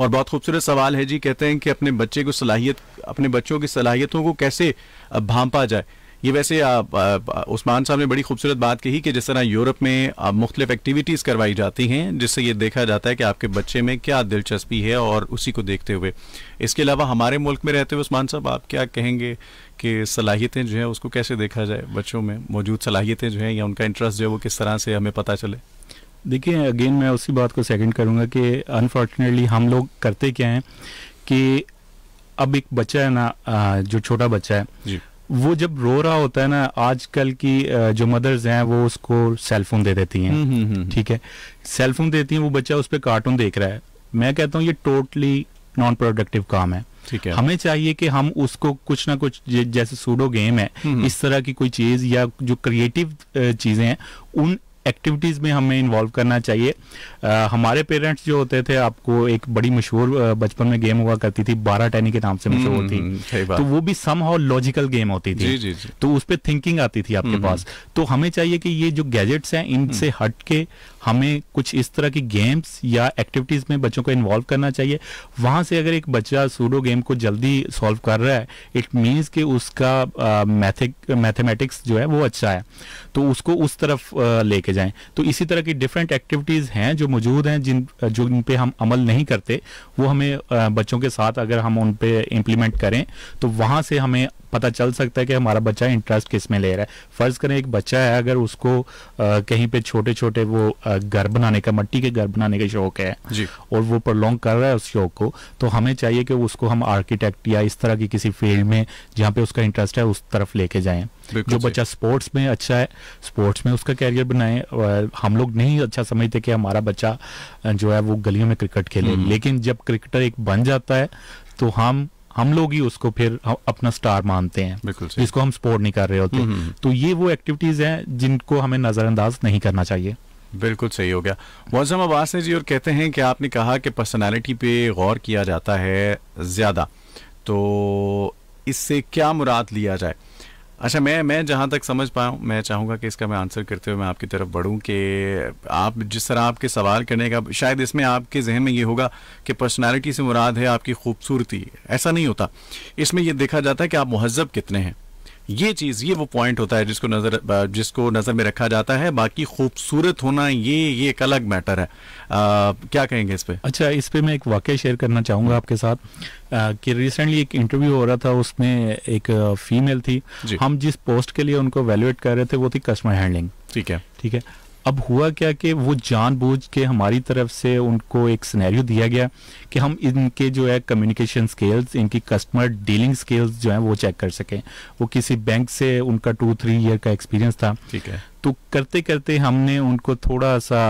और बहुत खूबसूरत सवाल है जी कहते हैं कि अपने बच्चे को सलाहियत अपने बच्चों की सलाहियतों को कैसे भांपा जाए ये वैसे उस्मान साहब ने बड़ी खूबसूरत बात कही कि जिस तरह यूरोप में मुख्तलिफ एक्टिविटीज़ करवाई जाती हैं जिससे ये देखा जाता है कि आपके बच्चे में क्या दिलचस्पी है और उसी को देखते हुए इसके अलावा हमारे मुल्क में रहते हुए उस्मान साहब आप क्या कहेंगे कि सलाहियतें जो हैं उसको कैसे देखा जाए बच्चों में मौजूद सलाहियतें जो हैं या उनका इंटरेस्ट जो है वो किस तरह से हमें पता चले देखिए अगेन मैं उसी बात को सेकंड करूँगा कि अनफॉर्चुनेटली हम लोग करते क्या हैं कि अब एक बच्चा है ना जो छोटा बच्चा है जी वो जब रो रहा होता है ना आजकल की जो मदर्स हैं वो उसको सेलफोन दे देती हैं हम्म, हम्म, हम्म, ठीक है सेलफोन देती हैं वो बच्चा उस पर कार्टून देख रहा है मैं कहता हूँ ये टोटली नॉन प्रोडक्टिव काम है ठीक है हमें चाहिए कि हम उसको कुछ ना कुछ जैसे सूडो गेम है इस तरह की कोई चीज या जो क्रिएटिव चीजें हैं उन एक्टिविटीज़ में हमें इन्वॉल्व करना चाहिए आ, हमारे पेरेंट्स जो होते थे आपको एक बड़ी मशहूर बचपन में गेम हुआ करती थी बारह टैनी के नाम से मशहूर हम्म, थी हम्म, तो वो भी सम लॉजिकल गेम होती थी जी, जी, जी. तो उस पर थिंकिंग आती थी आपके हम्म, पास तो हमें चाहिए कि ये जो गैजेट्स हैं इनसे हट के हमें कुछ इस तरह की गेम्स या एक्टिविटीज़ में बच्चों को इन्वॉल्व करना चाहिए वहाँ से अगर एक बच्चा सूडो गेम को जल्दी सॉल्व कर रहा है इट मीन्स कि उसका मैथिक मैथमेटिक्स जो है वो अच्छा है तो उसको उस तरफ लेके जाएं तो इसी तरह की डिफरेंट एक्टिविटीज़ हैं जो मौजूद हैं जिन जो उन पर हम अमल नहीं करते वो हमें बच्चों के साथ अगर हम उन पर इम्प्लीमेंट करें तो वहाँ से हमें पता चल सकता है कि हमारा बच्चा इंटरेस्ट किस में ले रहा है फ़र्ज़ करें एक बच्चा है अगर उसको आ, कहीं पे छोटे छोटे वो घर बनाने का मट्टी के घर बनाने का शौक है जी। और वो प्रोलोंग कर रहा है उस शौक को तो हमें चाहिए कि उसको हम आर्किटेक्ट या इस तरह की किसी फील्ड में जहाँ पे उसका इंटरेस्ट है उस तरफ लेके जाए जो बच्चा स्पोर्ट्स में अच्छा है स्पोर्ट्स में उसका कैरियर बनाए और हम लोग नहीं अच्छा समझते कि हमारा बच्चा जो है वो गलियों में क्रिकेट खेले हम्म। लेकिन जब क्रिकेटर एक बन जाता है तो हम हम लोग ही उसको फिर अपना स्टार मानते हैं जिसको हम सपोर्ट नहीं कर रहे होते हम्म, हम्म। तो ये वो एक्टिविटीज हैं जिनको हमें नज़रअंदाज नहीं करना चाहिए बिल्कुल सही हो गया मौजम अब्बास ने जी और कहते हैं कि आपने कहा कि पर्सनालिटी पे गौर किया जाता है ज़्यादा तो इससे क्या मुराद लिया जाए अच्छा मैं मैं जहाँ तक समझ पाया हूँ मैं चाहूँगा कि इसका मैं आंसर करते हुए मैं आपकी तरफ बढ़ूँ कि आप जिस तरह आपके सवाल करने का शायद इसमें आपके जहन में ये होगा कि पर्सनालिटी से मुराद है आपकी खूबसूरती ऐसा नहीं होता इसमें यह देखा जाता है कि आप महजब कितने हैं ये चीज़ ये वो पॉइंट होता है जिसको नज़र जिसको नज़र में रखा जाता है बाकी खूबसूरत होना ये ये एक अलग मैटर है आ, क्या कहेंगे इस पर अच्छा इस पर मैं एक वाक्य शेयर करना चाहूँगा आपके साथ आ, कि रिसेंटली एक इंटरव्यू हो रहा था उसमें एक फीमेल थी हम जिस पोस्ट के लिए उनको वैल्यूएट कर रहे थे वो थी कस्टमर हैंडलिंग ठीक है ठीक है अब हुआ क्या कि वो जानबूझ के हमारी तरफ से उनको एक स्नैरियो दिया गया कि हम इनके जो है कम्युनिकेशन स्किल्स इनकी कस्टमर डीलिंग स्किल्स जो है वो चेक कर सकें वो किसी बैंक से उनका टू थ्री ईयर का एक्सपीरियंस था ठीक है तो करते करते हमने उनको थोड़ा सा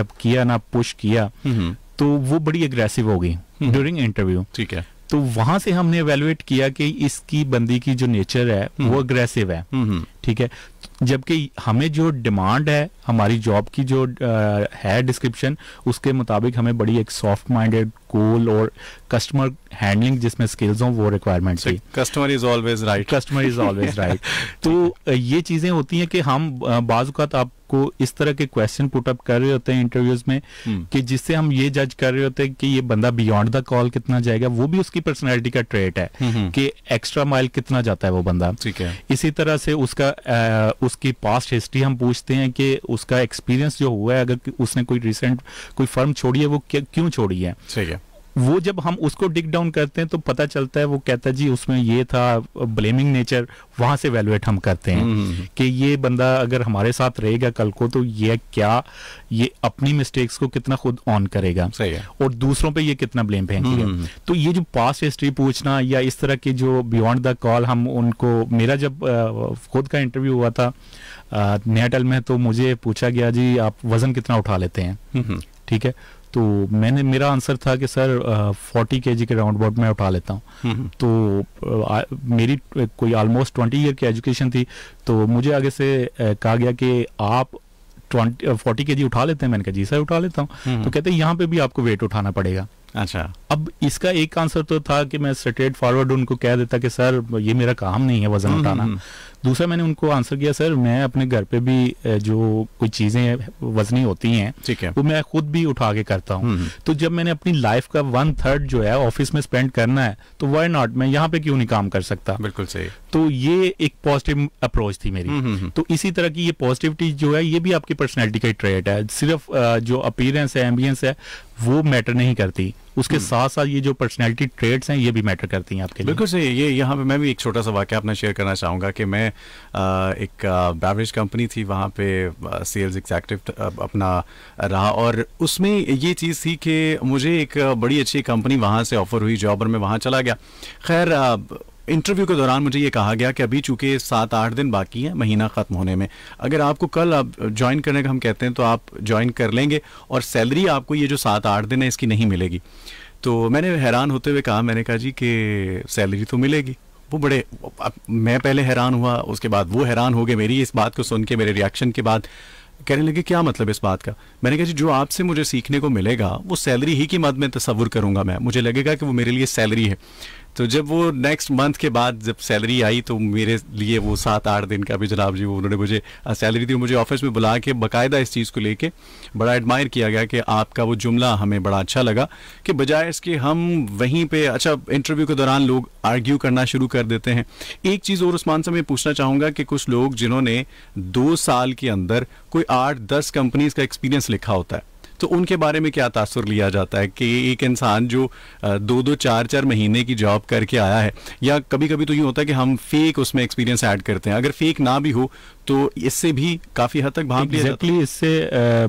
जब किया ना पुश किया हम्म, हम्म। तो वो बड़ी अग्रेसिव हो गई ड्यूरिंग हम्म, इंटरव्यू ठीक है तो वहां से हमने एवेलुएट किया कि इसकी बंदी की जो नेचर है वो अग्रेसिव है ठीक है जबकि हमें जो डिमांड है हमारी जॉब की जो आ, है डिस्क्रिप्शन उसके मुताबिक हमें बड़ी एक सॉफ्ट माइंडेड स्कूल और कस्टमर हैंडलिंग जिसमें स्किल्स हों वो रिक्वायरमेंट थी customer is always right customer is always right तो ये चीज़ें होती हैं कि हम बाज़ात आपको इस तरह के क्वेश्चन पुटअप कर रहे होते हैं इंटरव्यूज में हम्म। कि जिससे हम ये जज कर रहे होते हैं कि ये बंदा बियॉन्ड द कॉल कितना जाएगा वो भी उसकी पर्सनैलिटी का ट्रेट है हम्म, हम्म। कि एक्स्ट्रा माइल कितना जाता है वो बंदा ठीक है इसी तरह से उसका आ, उसकी पास्ट हिस्ट्री हम पूछते हैं कि उसका एक्सपीरियंस जो हुआ है अगर उसने कोई रिसेंट कोई फर्म छोड़ी है वो क्यों छोड़ी है वो जब हम उसको डिक डाउन करते हैं तो पता चलता है वो कहता जी उसमें ये था ब्लेमिंग नेचर वहां से वैल्यूएट हम करते हैं हम्म, हम्म। कि ये बंदा अगर हमारे साथ रहेगा कल को तो ये क्या ये अपनी मिस्टेक्स को कितना खुद ऑन करेगा सही है और दूसरों पे ये कितना ब्लेम फेंकेगा हम्म, तो ये जो पास्ट हिस्ट्री पूछना या इस तरह की जो बियॉन्ड द कॉल हम उनको मेरा जब खुद का इंटरव्यू हुआ था नयाटल में तो मुझे पूछा गया जी आप वजन कितना उठा लेते हैं ठीक है तो मैंने मेरा आंसर था कि सर फोर्टी के जी के राउंड अबाउट मैं उठा लेता हूँ हम्म, हम्म। तो आ, मेरी कोई ऑलमोस्ट ट्वेंटी ईयर की एजुकेशन थी तो मुझे आगे से कहा गया कि आप ट्वेंटी फोर्टी के जी उठा लेते हैं मैंने कहा जी सर उठा लेता हूँ हम्म, तो कहते हैं यहाँ पे भी आपको वेट उठाना पड़ेगा अच्छा अब इसका एक आंसर तो था कि मैं स्ट्रेट फॉरवर्ड उनको कह देता कि सर ये मेरा काम नहीं है वजन उठाना दूसरा मैंने उनको आंसर किया सर मैं अपने घर पे भी जो कोई चीज़ें वजनी होती हैं ठीक है वो मैं खुद भी उठा के करता हूँ हम्म। तो जब मैंने अपनी लाइफ का वन थर्ड जो है ऑफिस में स्पेंड करना है तो वाई नॉट मैं यहाँ पे क्यों नहीं काम कर सकता बिल्कुल सही तो ये एक पॉजिटिव अप्रोच थी मेरी हम्म, हम्म, तो इसी तरह की ये पॉजिटिविटी जो है ये भी आपकी पर्सनैलिटी का ट्रेट है सिर्फ जो अपीयरेंस है एम्बियंस है वो मैटर नहीं करती उसके हम्म। साथ साथ ये जो पर्सनैलिटी ट्रेड्स हैं ये भी मैटर करती हैं आपके बिल्कुल सही ये यहाँ पे मैं भी एक छोटा सा वाक्य अपना शेयर करना चाहूँगा कि मैं आ, एक बेवरेज कंपनी थी वहाँ पे सेल्स एग्जैक्टिव अपना रहा और उसमें ये चीज़ थी कि मुझे एक बड़ी अच्छी कंपनी वहाँ से ऑफ़र हुई जॉब और मैं वहाँ चला गया खैर इंटरव्यू के दौरान मुझे ये कहा गया कि अभी चूंकि सात आठ दिन बाकी हैं महीना ख़त्म होने में अगर आपको कल आप ज्वाइन करने का हम कहते हैं तो आप ज्वाइन कर लेंगे और सैलरी आपको ये जो सात आठ दिन है इसकी नहीं मिलेगी तो मैंने हैरान होते हुए कहा मैंने कहा जी कि सैलरी तो मिलेगी वो बड़े मैं पहले हैरान हुआ उसके बाद वो हैरान हो गए मेरी इस बात को सुन के मेरे रिएक्शन के बाद कहने लगे क्या मतलब इस बात का मैंने कहा जी जो आपसे मुझे सीखने को मिलेगा वो सैलरी ही की मद में तस्वुर करूंगा मैं मुझे लगेगा कि वो मेरे लिए सैलरी है तो जब वो नेक्स्ट मंथ के बाद जब सैलरी आई तो मेरे लिए वो सात आठ दिन का भी जनाब जी वो उन्होंने मुझे सैलरी दी मुझे ऑफिस में बुला के बाकायदा इस चीज़ को लेके बड़ा एडमायर किया गया कि आपका वो जुमला हमें बड़ा अच्छा लगा कि बजाय इसके हम वहीं पे अच्छा इंटरव्यू के दौरान लोग आर्ग्यू करना शुरू कर देते हैं एक चीज़ और उस्मान से मैं पूछना चाहूँगा कि कुछ लोग जिन्होंने दो साल के अंदर कोई आठ दस कंपनीज का एक्सपीरियंस लिखा होता है तो उनके बारे में क्या तासुर लिया जाता है कि एक इंसान जो दो दो चार चार महीने की जॉब करके आया है या कभी कभी तो ये होता है कि हम फेक उसमें एक्सपीरियंस ऐड करते हैं अगर फेक ना भी हो तो इससे भी काफी हद तक भाग लिया है इससे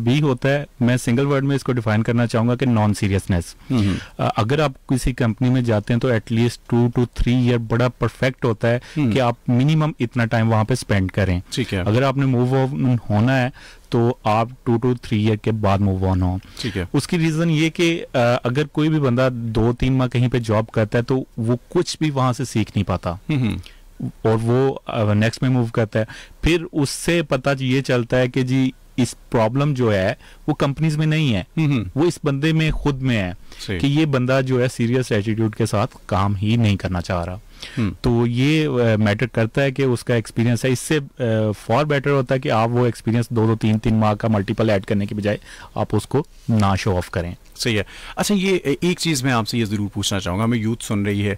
भी होता है मैं सिंगल वर्ड में इसको डिफाइन करना चाहूंगा कि नॉन सीरियसनेस अगर आप किसी कंपनी में जाते हैं तो at least two two three year बड़ा परफेक्ट होता है हम्म। कि आप मिनिमम इतना टाइम वहां पे स्पेंड करें ठीक है अगर आपने मूव ऑन होना है तो आप टू टू थ्री ईयर के बाद मूव ऑन हो ठीक है उसकी रीजन ये कि अगर कोई भी बंदा दो तीन माह कहीं पे जॉब करता है तो वो कुछ भी वहां से सीख नहीं पाता और वो नेक्स्ट में मूव करता है फिर उससे पता ये चलता है कि जी इस प्रॉब्लम जो है वो कंपनीज में नहीं है हम्म, हम्म। वो इस बंदे में खुद में है कि ये बंदा जो है सीरियस एटीट्यूड के साथ काम ही नहीं करना चाह रहा तो ये मैटर करता है कि उसका एक्सपीरियंस है इससे फॉर बेटर होता है कि आप वो एक्सपीरियंस दो दो तीन तीन माह का मल्टीपल ऐड करने के बजाय आप उसको ना शो ऑफ करें सही है अच्छा ये एक चीज़ मैं आपसे ये ज़रूर पूछना चाहूँगा हमें यूथ सुन रही है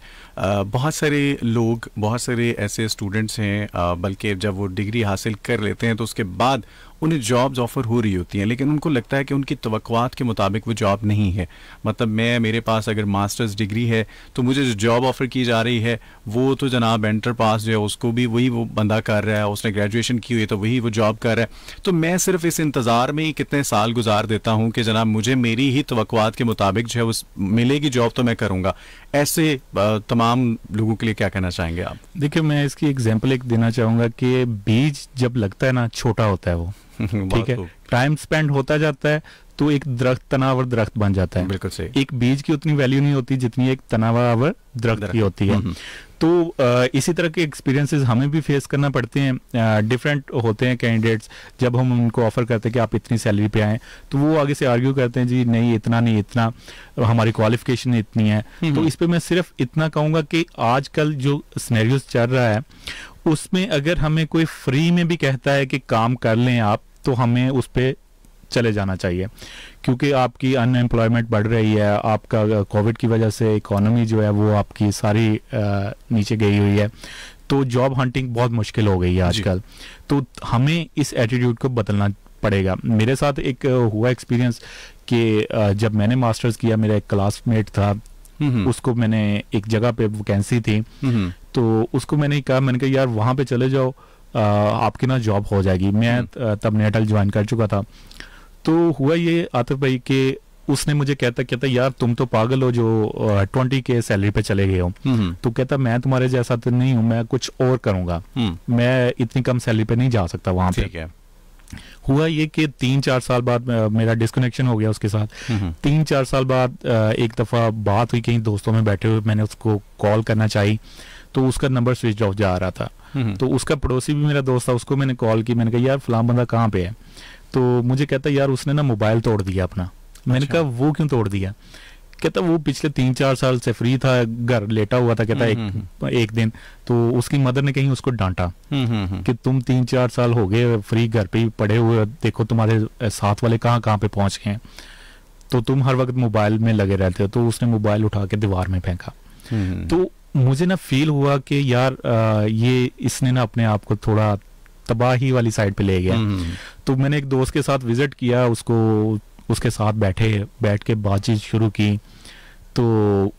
बहुत सारे लोग बहुत सारे ऐसे स्टूडेंट्स हैं बल्कि जब वो डिग्री हासिल कर लेते हैं तो उसके बाद उन्हें जॉब्स ऑफर हो रही होती हैं लेकिन उनको लगता है कि उनकी तवक़ात के मुताबिक वो जॉब नहीं है मतलब मैं मेरे पास अगर मास्टर्स डिग्री है तो मुझे जो जॉब ऑफ़र की जा रही है वो तो जनाब एंटर पास जो है उसको भी वही वो बंदा कर रहा है उसने ग्रेजुएशन की हुई है तो वही वो जॉब कर रहा है तो मैं सिर्फ इस इंतज़ार में ही कितने साल गुजार देता हूँ कि जनाब मुझे मेरी ही तवक़ात के मुताबिक जो है उस मिलेगी जॉब तो मैं करूँगा ऐसे तमाम लोगों के लिए क्या कहना चाहेंगे आप देखिए मैं इसकी एग्जाम्पल एक देना चाहूंगा कि बीज जब लगता है ना छोटा होता है वो ठीक है टाइम तो- स्पेंड होता जाता है तो एक दरख्त तनावर दरख्त बन जाता है बिल्कुल सही एक बीज की उतनी वैल्यू नहीं होती जितनी एक तनावर दरख्त की होती है हम्म, हम्म। तो इसी तरह के एक्सपीरियंसेस हमें भी फेस करना पड़ते हैं डिफरेंट होते हैं कैंडिडेट्स जब हम उनको ऑफ़र करते हैं कि आप इतनी सैलरी पे आएँ तो वो आगे से आर्ग्यू करते हैं जी नहीं इतना नहीं इतना हमारी क्वालिफिकेशन इतनी है हम्म, तो हम्म। इस पर मैं सिर्फ इतना कहूँगा कि आजकल जो स्नैरियोज चल रहा है उसमें अगर हमें कोई फ्री में भी कहता है कि काम कर लें आप तो हमें उस पर चले जाना चाहिए क्योंकि आपकी अनएम्प्लॉयमेंट बढ़ रही है आपका कोविड की वजह से इकोनॉमी जो है वो आपकी सारी नीचे गई हुई है तो जॉब हंटिंग बहुत मुश्किल हो गई है आजकल तो हमें इस एटीट्यूड को बदलना पड़ेगा मेरे साथ एक हुआ एक्सपीरियंस कि जब मैंने मास्टर्स किया मेरा एक क्लासमेट था हम्म, हम्म। उसको मैंने एक जगह पे वैकेंसी थी हम्म, तो उसको मैंने कहा मैंने कहा यार वहां पे चले जाओ आपके आपकी ना जॉब हो जाएगी मैं तब नेटल ज्वाइन कर चुका था तो हुआ ये आतिफ भाई के उसने मुझे कहता कहता यार तुम तो पागल हो जो ट्वेंटी के सैलरी पे चले गए हो हम्म, हम्म। तो कहता मैं तुम्हारे जैसा तो नहीं हूं मैं कुछ और करूंगा हम्म। मैं इतनी कम सैलरी पे नहीं जा सकता वहां पे हुआ ये कि तीन चार साल बाद मेरा डिस्कनेक्शन हो गया उसके साथ तीन चार साल बाद एक दफा बात हुई कहीं दोस्तों में बैठे हुए मैंने उसको कॉल करना चाहिए तो उसका नंबर स्विच ऑफ जा रहा था तो उसका पड़ोसी भी मेरा दोस्त था उसको मैंने कॉल की मैंने कहा यार फलाम बंदा कहाँ पे है तो मुझे कहता यार उसने ना मोबाइल तोड़ दिया अपना मैंने अच्छा। कहा वो क्यों तोड़ दिया कहता वो पिछले तीन चार साल से फ्री था घर लेटा हुआ था कहता हम्म, हम्म, एक एक दिन तो उसकी मदर ने कहीं उसको डांटा हम्म, कि तुम तीन चार साल हो गए फ्री घर पे ही पड़े हुए देखो तुम्हारे साथ वाले कहाँ कहाँ पे पहुंच गए तो तुम हर वक्त मोबाइल में लगे रहते हो तो उसने मोबाइल उठा के दीवार में फेंका तो मुझे ना फील हुआ कि यार आ, ये इसने ना अपने आप को थोड़ा तबाही वाली साइड पे ले गया हम्म, हम्म। तो मैंने एक दोस्त के साथ विजिट किया उसको उसके साथ बैठे बैठ के बातचीत शुरू की तो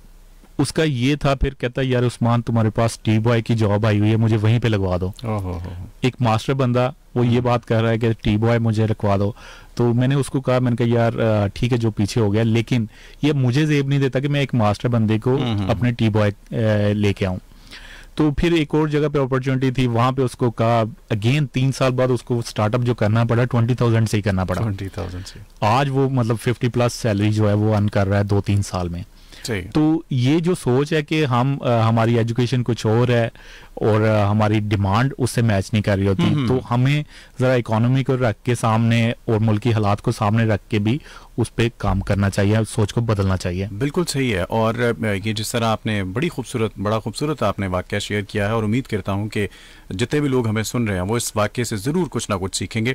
उसका ये था फिर कहता यार उस्मान तुम्हारे पास टी बॉय की जॉब आई हुई है मुझे वहीं पे लगवा दो एक मास्टर बंदा वो ये हम्म। बात कर रहा है कि टी बॉय मुझे रखवा दो तो मैंने उसको कहा मैंने कहा यार ठीक है जो पीछे हो गया लेकिन ये मुझे जेब नहीं देता कि मैं एक मास्टर बंदे को अपने टी बॉय लेके आऊँ तो फिर एक और जगह पे अपॉर्चुनिटी थी वहां पे उसको कहा अगेन तीन साल बाद उसको स्टार्टअप जो करना पड़ा ट्वेंटी थाउजेंड से ही करना पड़ा ट्वेंटी थाउजेंड से आज वो मतलब फिफ्टी प्लस सैलरी जो है वो अर्न कर रहा है दो तीन साल में तो ये जो सोच है कि हम हमारी एजुकेशन कुछ और है और हमारी डिमांड उससे मैच नहीं कर रही होती तो हमें ज़रा इकोनॉमी को रख के सामने और मुल्की हालात को सामने रख के भी उस पर काम करना चाहिए सोच को बदलना चाहिए बिल्कुल सही है और ये जिस तरह आपने बड़ी खूबसूरत बड़ा खूबसूरत आपने वाक्य शेयर किया है और उम्मीद करता हूँ कि जितने भी लोग हमें सुन रहे हैं वो इस वाक्य से ज़रूर कुछ ना कुछ सीखेंगे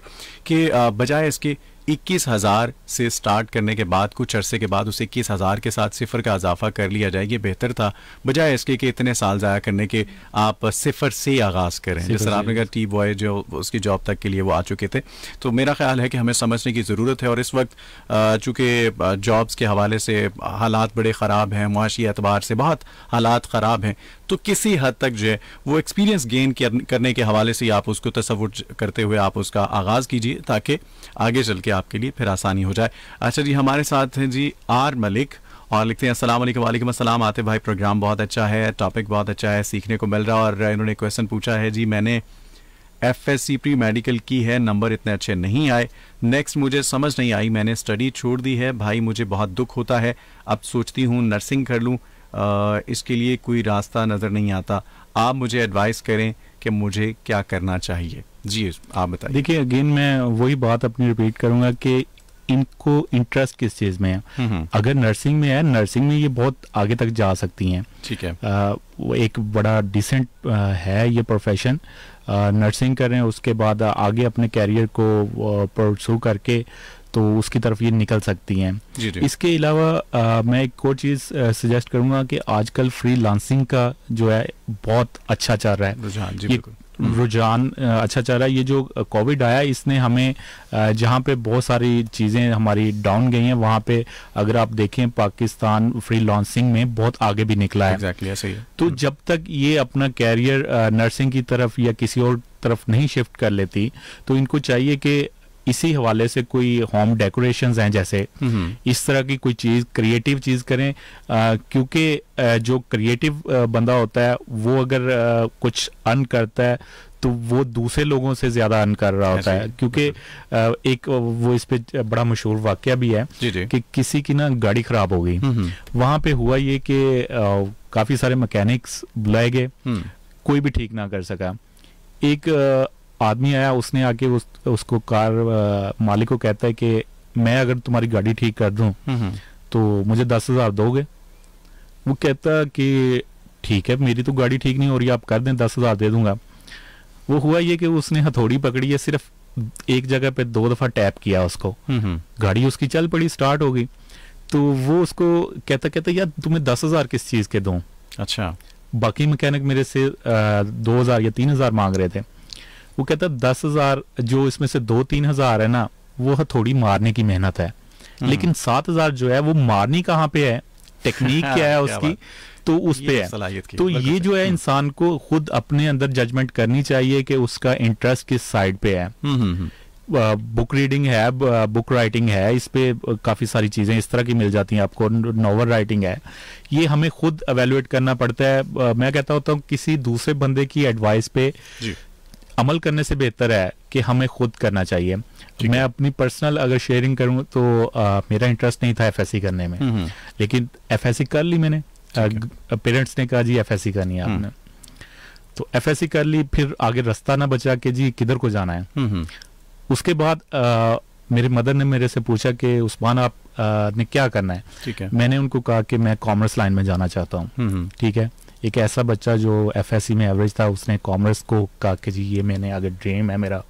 कि बजाय इसके इक्कीस हज़ार से स्टार्ट करने के बाद कुछ अरसे के बाद उस इक्कीस हज़ार के साथ सिफर का इजाफा कर लिया जाए ये बेहतर था बजाय इसके कि इतने साल ज़ाया करने के आप सिफर से आगाज़ करें जिस तरह आपने कहा टी बॉय जो उसकी जॉब तक के लिए वो आ चुके थे तो मेरा ख्याल है कि हमें समझने की ज़रूरत है और इस वक्त चूँकि जॉब्स के हवाले से हालात बड़े ख़राब हैं मुआशी एतबार से बहुत हालात ख़राब हैं तो किसी हद तक जो है वो एक्सपीरियंस गेन करने के हवाले से आप उसको तस्वुर करते हुए आप उसका आगाज़ कीजिए ताकि आगे चल के आपके लिए फिर आसानी हो जाए अच्छा जी हमारे साथ हैं जी आर मलिक और लिखते हैं असल वालेकुम असलम आते भाई प्रोग्राम बहुत अच्छा है टॉपिक बहुत अच्छा है सीखने को मिल रहा है और इन्होंने क्वेश्चन पूछा है जी मैंने F S C pre medical की है नंबर इतने अच्छे नहीं आए नेक्स्ट मुझे समझ नहीं आई मैंने स्टडी छोड़ दी है भाई मुझे बहुत दुख होता है अब सोचती हूँ नर्सिंग कर लूँ इसके लिए कोई रास्ता नज़र नहीं आता आप मुझे एडवाइस करें कि मुझे क्या करना चाहिए जी आप बताइए देखिए अगेन मैं वही बात अपनी रिपीट करूंगा कि इनको इंटरेस्ट किस चीज़ में है हम्म, हम्म। अगर नर्सिंग में है नर्सिंग में ये बहुत आगे तक जा सकती हैं ठीक है आ, वो एक बड़ा डिसेंट है ये प्रोफेशन नर्सिंग करें उसके बाद आगे अपने कैरियर को परसू करके तो उसकी तरफ ये निकल सकती हैं इसके अलावा मैं एक और चीज़ सजेस्ट करूँगा कि आजकल फ्री लांसिंग का जो है बहुत अच्छा चल रहा है रुझान जी हम्म। रुझान अच्छा चल रहा है ये जो कोविड आया इसने हमें जहाँ पे बहुत सारी चीज़ें हमारी डाउन गई हैं वहाँ पे अगर आप देखें पाकिस्तान फ्री लॉन्सिंग में बहुत आगे भी निकला है exactly, सही है तो हम्म। जब तक ये अपना कैरियर नर्सिंग की तरफ या किसी और तरफ नहीं शिफ्ट कर लेती तो इनको चाहिए कि इसी हवाले से कोई होम डेकोरेशंस हैं जैसे इस तरह की कोई चीज़ क्रिएटिव चीज़ करें क्योंकि जो क्रिएटिव बंदा होता है वो अगर आ, कुछ अन करता है तो वो दूसरे लोगों से ज्यादा अर्न कर रहा होता है क्योंकि एक वो इस पे बड़ा मशहूर वाक्य भी है जी जी। कि किसी की ना गाड़ी खराब हो गई वहां पे हुआ ये कि काफी सारे मैकेनिक्स बुलाए गए हम्म। कोई भी ठीक ना कर सका एक आदमी आया उसने आके उस, उसको कार आ, मालिक को कहता है कि मैं अगर तुम्हारी गाड़ी ठीक कर दू हम्म, हम्म। तो मुझे दस हज़ार दोगे वो कहता कि ठीक है मेरी तो गाड़ी ठीक नहीं हो रही आप कर दें दस हज़ार दे दूंगा वो हुआ ये कि उसने हथौड़ी पकड़ी है सिर्फ एक जगह पे दो दफ़ा टैप किया उसको हम्म, गाड़ी उसकी चल पड़ी स्टार्ट हो गई तो वो उसको कहता कहता यार तुम्हें दस हज़ार किस चीज़ के दो अच्छा बाकी मैकेनिक मेरे से आ, दो हज़ार या तीन हज़ार मांग रहे थे वो कहता है दस हजार जो इसमें से दो तीन हजार है ना वो थोड़ी मारने की मेहनत है हम्म। लेकिन सात हजार जो है वो मारनी कहाँ पे है टेक्निक क्या है उसकी तो उस पे है तो ये जो है हम्म। इंसान को खुद अपने अंदर जजमेंट करनी चाहिए कि उसका इंटरेस्ट किस साइड पे है हम्म, बुक रीडिंग है बुक राइटिंग है इस पे काफ़ी सारी चीज़ें इस तरह की मिल जाती हैं आपको नॉवल राइटिंग है ये हमें खुद अवेलुएट करना पड़ता है मैं कहता होता हूँ किसी दूसरे बंदे की एडवाइस पे अमल करने से बेहतर है कि हमें खुद करना चाहिए मैं अपनी पर्सनल अगर शेयरिंग करूँ तो आ, मेरा इंटरेस्ट नहीं था एफ करने में हम्म, हम्म। लेकिन एफ कर ली मैंने पेरेंट्स ने कहा जी एफ करनी है हम्म। आपने तो एफ कर ली फिर आगे रास्ता ना बचा कि जी किधर को जाना है उसके बाद मेरे मदर ने मेरे से पूछा कि उस्मान आप आ, ने क्या करना है ठीक है मैंने उनको कहा कि मैं कॉमर्स लाइन में जाना चाहता हूँ ठीक है एक ऐसा बच्चा जो एफ में एवरेज था उसने कॉमर्स को कहा कि जी ये मैंने आगे ड्रीम है मेरा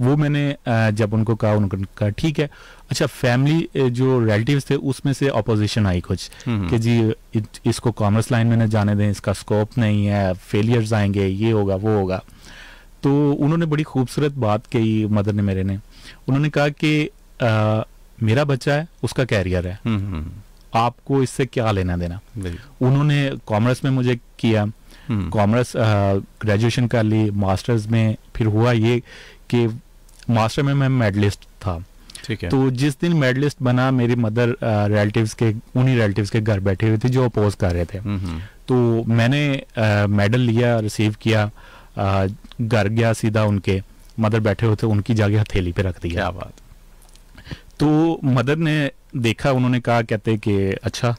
वो मैंने जब उनको कहा उनको कहा ठीक है अच्छा फैमिली जो रिलेटिव्स थे उसमें से अपोजिशन आई कुछ हम्म। कि जी इसको कॉमर्स लाइन में ना जाने दें इसका स्कोप नहीं है फेलियर्स आएंगे ये होगा वो होगा तो उन्होंने बड़ी खूबसूरत बात कही मदर ने मेरे ने उन्होंने कहा कि आ, मेरा बच्चा है उसका कैरियर है हम्म, हम्म। आपको इससे क्या लेना देना उन्होंने कॉमर्स में मुझे किया हम्म। कॉमर्स ग्रेजुएशन कर ली मास्टर्स में फिर हुआ ये कि मास्टर में मैं मेडलिस्ट था ठीक है तो जिस दिन मेडलिस्ट बना मेरी मदर रिलेटिव्स के उन्हीं रिलेटिव्स के घर बैठे हुए थे जो अपोज कर रहे थे तो मैंने मेडल लिया रिसीव किया घर गया सीधा उनके मदर बैठे हुए थे उनकी जागे हथेली पे रख दिया क्या बात तो मदर ने देखा उन्होंने कहा कहते कि अच्छा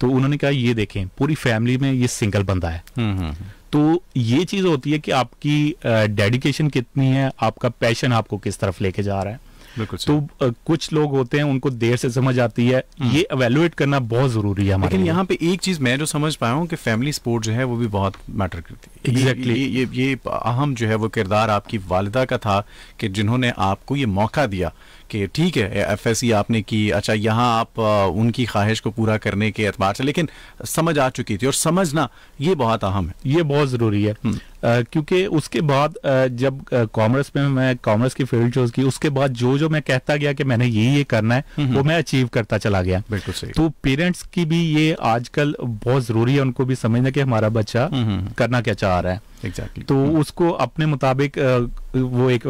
तो उन्होंने कहा ये देखें पूरी फैमिली में ये सिंगल बंदा है हम्म, हम्म, हम्म। तो ये चीज़ होती है कि आपकी डेडिकेशन कितनी है आपका पैशन आपको किस तरफ लेके जा रहा है तो कुछ लोग होते हैं उनको देर से समझ आती है ये अवेलुएट करना बहुत जरूरी है लेकिन यहाँ पे एक चीज मैं जो समझ पाया हूँ कि फैमिली सपोर्ट जो है वो भी बहुत मैटर करती है एग्जैक्टली exactly. ये ये, ये अहम जो है वो किरदार आपकी वालदा का था कि जिन्होंने आपको ये मौका दिया कि ठीक है एफएससी आपने की अच्छा यहाँ आप उनकी ख्वाहिश को पूरा करने के अतबार से लेकिन समझ आ चुकी थी और समझना ये बहुत अहम है ये बहुत ज़रूरी है हम्म। क्योंकि उसके बाद जब कॉमर्स में मैं कॉमर्स की फील्ड चूज की उसके बाद जो जो मैं कहता गया कि मैंने ये ये करना है हम्म, हम्म। वो मैं अचीव करता चला गया बिल्कुल सही तो पेरेंट्स की भी ये आजकल बहुत ज़रूरी है उनको भी समझना कि हमारा बच्चा करना क्या चाह रहा है एग्जैक्टली exactly. तो उसको अपने मुताबिक वो एक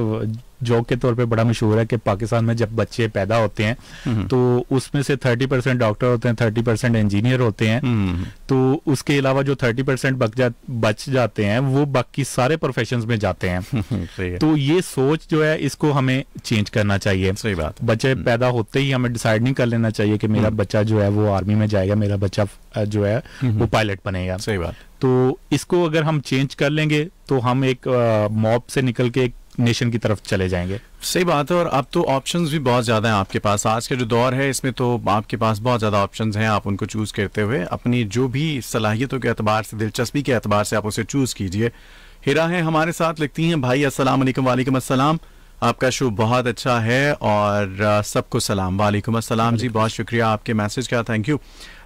जॉक के तौर पे बड़ा मशहूर है कि पाकिस्तान में जब बच्चे पैदा होते हैं हम्म। तो उसमें से थर्टी परसेंट डॉक्टर होते हैं थर्टी परसेंट इंजीनियर होते हैं हम्म। तो उसके अलावा जो थर्टी परसेंट बच, जा, बच जाते हैं वो बाकी सारे प्रोफेशन में जाते हैं तो ये सोच जो है इसको हमें चेंज करना चाहिए सही बात बच्चे हम्म। पैदा होते ही हमें डिसाइड नहीं कर लेना चाहिए कि मेरा बच्चा जो है वो आर्मी में जाएगा मेरा बच्चा जो है वो पायलट बनेगा सही बात तो इसको अगर हम चेंज कर लेंगे तो हम एक मॉब से निकल के एक नेशन की तरफ चले जाएंगे सही बात है और अब तो ऑप्शंस भी बहुत ज़्यादा हैं आपके पास आज का जो दौर है इसमें तो आपके पास बहुत ज़्यादा ऑप्शंस हैं आप उनको चूज़ करते हुए अपनी जो भी सलाहियतों के अतबार से दिलचस्पी के अतबार से आप उसे चूज़ कीजिए हिरा है हमारे साथ लिखती हैं भाई असलम वालेकुम वालेकुम आपका शो बहुत अच्छा है और सबको सलाम वालेकुम असलम जी बहुत शुक्रिया आपके मैसेज का थैंक यू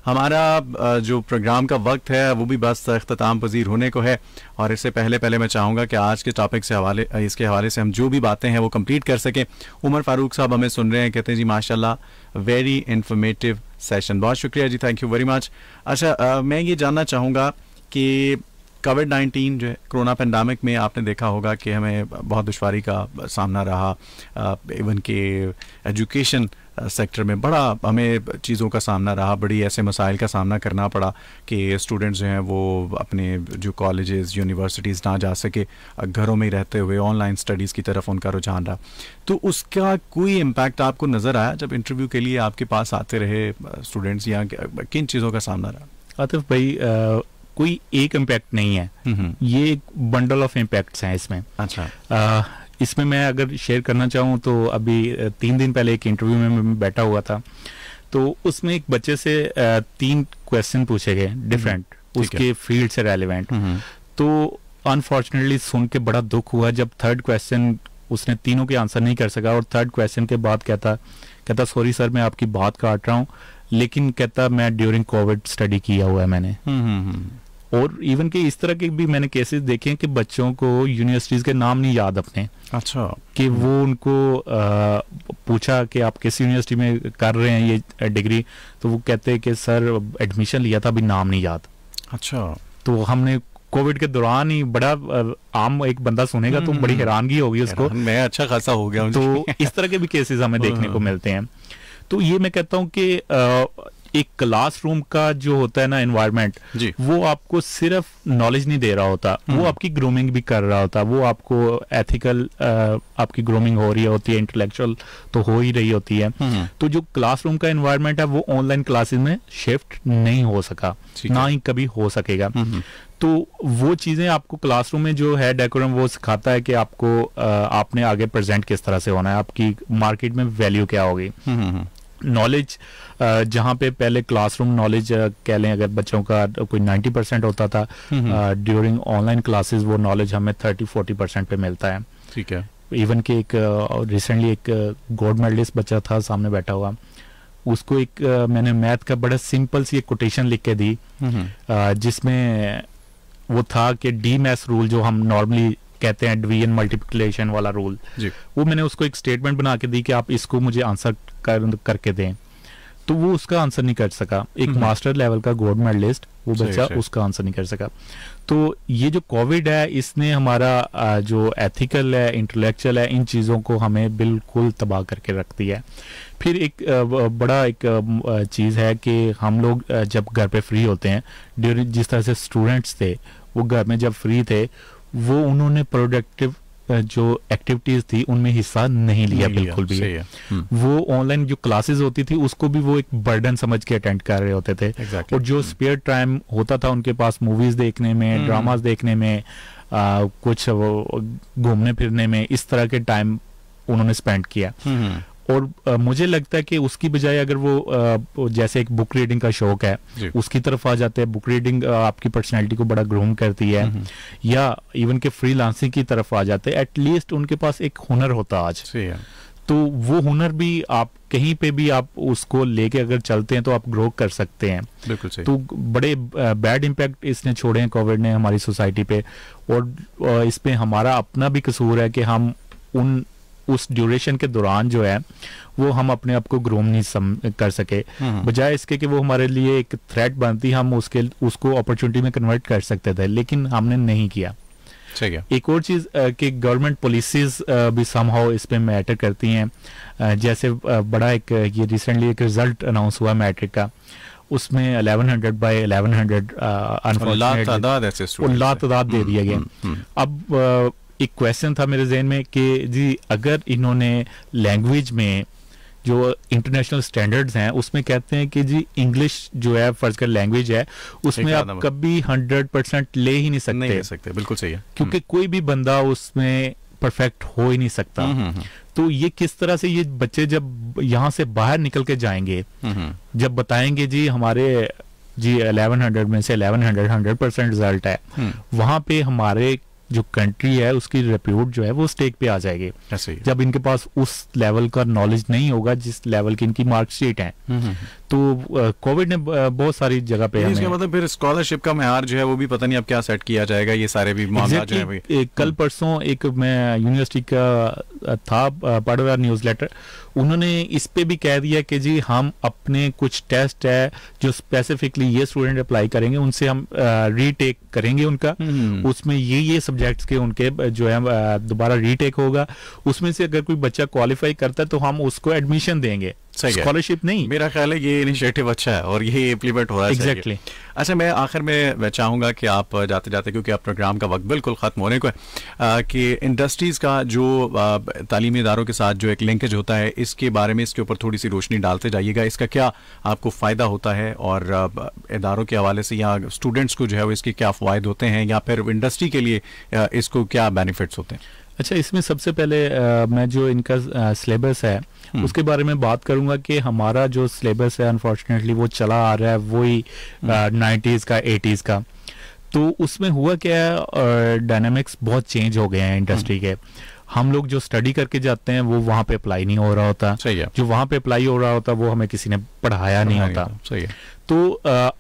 हमारा जो प्रोग्राम का वक्त है वो भी बस अख्ताम पजीर होने को है और इससे पहले पहले मैं चाहूँगा कि आज के टॉपिक से हवाले इसके हवाले से हम जो भी बातें हैं वो कम्प्लीट कर सकें उमर फारूक साहब हमें सुन रहे हैं कहते हैं जी माशाला वेरी इन्फॉर्मेटिव सेशन बहुत शुक्रिया जी थैंक यू वेरी मच अच्छा आ, मैं ये जानना चाहूँगा कि कोविड नाइन्टीन जो है कोरोना पेंडामिक में आपने देखा होगा कि हमें बहुत दुशारी का सामना रहा इवन के एजुकेशन सेक्टर में बड़ा हमें चीज़ों का सामना रहा बड़ी ऐसे मसाइल का सामना करना पड़ा कि स्टूडेंट्स जो हैं वो अपने जो कॉलेजेस यूनिवर्सिटीज़ ना जा सके घरों में ही रहते हुए ऑनलाइन स्टडीज़ की तरफ उनका रुझान रहा तो उसका कोई इम्पैक्ट आपको नज़र आया जब इंटरव्यू के लिए आपके पास आते रहे स्टूडेंट्स या किन चीज़ों का सामना रहा आतिफ भाई कोई एक इम्पैक्ट नहीं है ये एक बंडल ऑफ इम्पैक्ट है इसमें अच्छा आ, इसमें मैं अगर शेयर करना चाहूँ तो अभी तीन दिन पहले एक इंटरव्यू में मैं बैठा हुआ था तो उसमें एक बच्चे से तीन क्वेश्चन पूछे गए डिफरेंट हम्म। उसके फील्ड से रेलिवेंट तो अनफॉर्चुनेटली सुन के बड़ा दुख हुआ जब थर्ड क्वेश्चन उसने तीनों के आंसर नहीं कर सका और थर्ड क्वेश्चन के बाद कहता कहता सॉरी सर मैं आपकी बात काट रहा हूँ लेकिन कहता मैं ड्यूरिंग कोविड स्टडी किया हुआ है मैंने और इवन के इस तरह के भी मैंने केसेस देखे हैं कि बच्चों को यूनिवर्सिटीज के नाम नहीं याद अपने अच्छा कि वो हम्म। उनको आ, पूछा कि आप किस यूनिवर्सिटी में कर रहे हैं ये डिग्री तो वो कहते हैं कि सर एडमिशन लिया था अभी नाम नहीं याद अच्छा तो हमने कोविड के दौरान ही बड़ा आम एक बंदा सुनेगा तो बड़ी हम्म। हैरानगी होगी उसको मैं अच्छा खासा हो गया तो इस तरह के भी केसेस हमें देखने को हाँ। मिलते हैं तो ये मैं कहता हूँ कि एक क्लासरूम का जो होता है ना एनवायरमेंट वो आपको सिर्फ नॉलेज नहीं दे रहा होता वो हम्म। आपकी ग्रूमिंग भी कर रहा होता वो आपको एथिकल आपकी ग्रूमिंग हो रही होती है इंटेलेक्चुअल तो हो ही रही होती है हम्म। तो जो क्लासरूम का एनवायरमेंट है वो ऑनलाइन क्लासेस में शिफ्ट नहीं हो सका ना ही कभी हो सकेगा हम्म, तो वो चीज़ें आपको क्लासरूम में जो है डेकोरम वो सिखाता है कि आपको आ, आपने आगे प्रेजेंट किस तरह से होना है आपकी मार्केट में वैल्यू क्या होगी नॉलेज uh, जहाँ पे पहले क्लासरूम नॉलेज uh, कह लें अगर बच्चों का कोई 90 परसेंट होता था ड्यूरिंग ऑनलाइन क्लासेस वो नॉलेज हमें 30 40 परसेंट पे मिलता है ठीक है इवन कि एक रिसेंटली uh, एक गोल्ड मेडलिस्ट बच्चा था सामने बैठा हुआ उसको एक मैंने मैथ का बड़ा सिंपल सी एक कोटेशन लिख के दी जिसमें वो था कि डी मैथ रूल जो हम नॉर्मली कहते हैं डिवीजन मल्टीप्लिकेशन वाला रूल वो मैंने उसको एक स्टेटमेंट बना के दी कि आप इसको मुझे आंसर कर, करके दें तो वो उसका आंसर नहीं कर सका एक मास्टर हम्म। लेवल का गोल्ड मेडलिस्ट वो बच्चा उसका आंसर नहीं कर सका तो ये जो कोविड है इसने हमारा जो एथिकल है इंटेलेक्चुअल है इन चीज़ों को हमें बिल्कुल तबाह करके रखती है फिर एक बड़ा एक चीज़ है कि हम लोग जब घर पे फ्री होते हैं ड्यूरिंग जिस तरह से स्टूडेंट्स थे वो घर में जब फ्री थे वो उन्होंने प्रोडक्टिव जो एक्टिविटीज थी उनमें हिस्सा नहीं लिया नहीं बिल्कुल लिया, भी हम्म। वो ऑनलाइन जो क्लासेस होती थी उसको भी वो एक बर्डन समझ के अटेंड कर रहे होते थे exactly. और जो स्पेयर टाइम हम्म। होता था उनके पास मूवीज देखने में ड्रामास हम्म। देखने में आ, कुछ घूमने फिरने में इस तरह के टाइम उन्होंने स्पेंड किया और आ, मुझे लगता है कि उसकी बजाय अगर वो आ, जैसे एक बुक रीडिंग का शौक है उसकी तरफ आ जाते हैं बुक रीडिंग आपकी पर्सनैलिटी को बड़ा ग्रूम करती है हम्म, हम्म। या इवन के फ्रीलांसिंग की तरफ आ जाते हैं एटलीस्ट उनके पास एक हुनर होता आज तो वो हुनर भी आप कहीं पे भी आप उसको लेके अगर चलते हैं तो आप ग्रो कर सकते हैं बिल्कुल सही तो बड़े बैड इम्पैक्ट इसने छोड़े हैं कोविड ने हमारी सोसाइटी पे और इस पे हमारा अपना भी कसूर है कि हम उन उस ड्यूरेशन के दौरान जो है वो हम अपने आप को ग्रूम नहीं सम कर सके हम्म। बजाय इसके कि वो हमारे लिए एक थ्रेट बनती हम उसके उसको अपॉर्चुनिटी में कन्वर्ट कर सकते थे लेकिन हमने नहीं किया एक और चीज कि गवर्नमेंट पॉलिसीज भी समहाउ इस पे मैटर करती हैं जैसे बड़ा एक ये रिसेंटली एक रिजल्ट अनाउंस हुआ मैट्रिक का उसमें 1100 बाय 1100 अनफॉर्चुनेटली तादाद दे हम्म, दिया गया हम्म, अब एक क्वेश्चन था मेरे जहन में कि जी अगर इन्होंने लैंग्वेज में जो इंटरनेशनल स्टैंडर्ड्स हैं उसमें कहते हैं कि जी इंग्लिश जो है फर्ज कर लैंग्वेज है उसमें आप कभी हंड्रेड परसेंट ले ही नहीं सकते नहीं ले सकते बिल्कुल सही है क्योंकि हम्म। कोई भी बंदा उसमें परफेक्ट हो ही नहीं सकता हम्म, हम्म, तो ये किस तरह से ये बच्चे जब यहाँ से बाहर निकल के जाएंगे जब बताएंगे जी हमारे जी 1100 में से 1100 100 परसेंट रिजल्ट है वहां पे हमारे जो कंट्री है उसकी रिप्यूट जो है वो स्टेक पे आ जाएगी जब इनके पास उस लेवल का नॉलेज नहीं होगा जिस लेवल की इनकी मार्कशीट है हम्म, हम्म, हम्म। तो कोविड ने बहुत सारी जगह पे इसके मतलब फिर स्कॉलरशिप का मैार जो है वो भी पता नहीं अब क्या सेट किया जाएगा ये सारे भी मामला exactly, जो है एक, कल हम्म। परसों एक मैं यूनिवर्सिटी का था पाडोदार न्यूज लेटर उन्होंने इस पे भी कह दिया कि जी हम अपने कुछ टेस्ट है जो स्पेसिफिकली ये स्टूडेंट अप्लाई करेंगे उनसे हम रीटेक करेंगे उनका हम्म। उसमें ये ये सब्जेक्ट्स के उनके जो है दोबारा रीटेक होगा उसमें से अगर कोई बच्चा क्वालिफाई करता है तो हम उसको एडमिशन देंगे स्कॉलरशिप नहीं मेरा ख्याल है ये इनिशिएटिव अच्छा है और यही इम्प्लीमेंट हो रहा है एग्जैक्टली exactly. अच्छा मैं आखिर में मैं कि आप जाते जाते क्योंकि आप प्रोग्राम का वक्त बिल्कुल ख़त्म होने को है आ, कि इंडस्ट्रीज़ का जो तालीमी इदारों के साथ जो एक लिंकेज होता है इसके बारे में इसके ऊपर थोड़ी सी रोशनी डालते जाइएगा इसका क्या आपको फ़ायदा होता है और इदारों के हवाले से या स्टूडेंट्स को जो है वो इसके क्या फ़वाद होते हैं या फिर इंडस्ट्री के लिए इसको क्या बेनिफिट्स होते हैं अच्छा इसमें सबसे पहले मैं जो इनका सिलेबस है हम्म। उसके बारे में बात करूंगा कि हमारा जो सिलेबस है अनफॉर्चुनेटली वो चला आ रहा है वही नाइन्टीज हम्म। का एटीज का तो उसमें हुआ क्या है डायनामिक्स बहुत चेंज हो गए हैं इंडस्ट्री हम्म। के हम लोग जो स्टडी करके जाते हैं वो वहां पे अप्लाई नहीं हो रहा होता सही है जो वहां पे अप्लाई हो रहा होता वो हमें किसी ने पढ़ाया नहीं होता सही है तो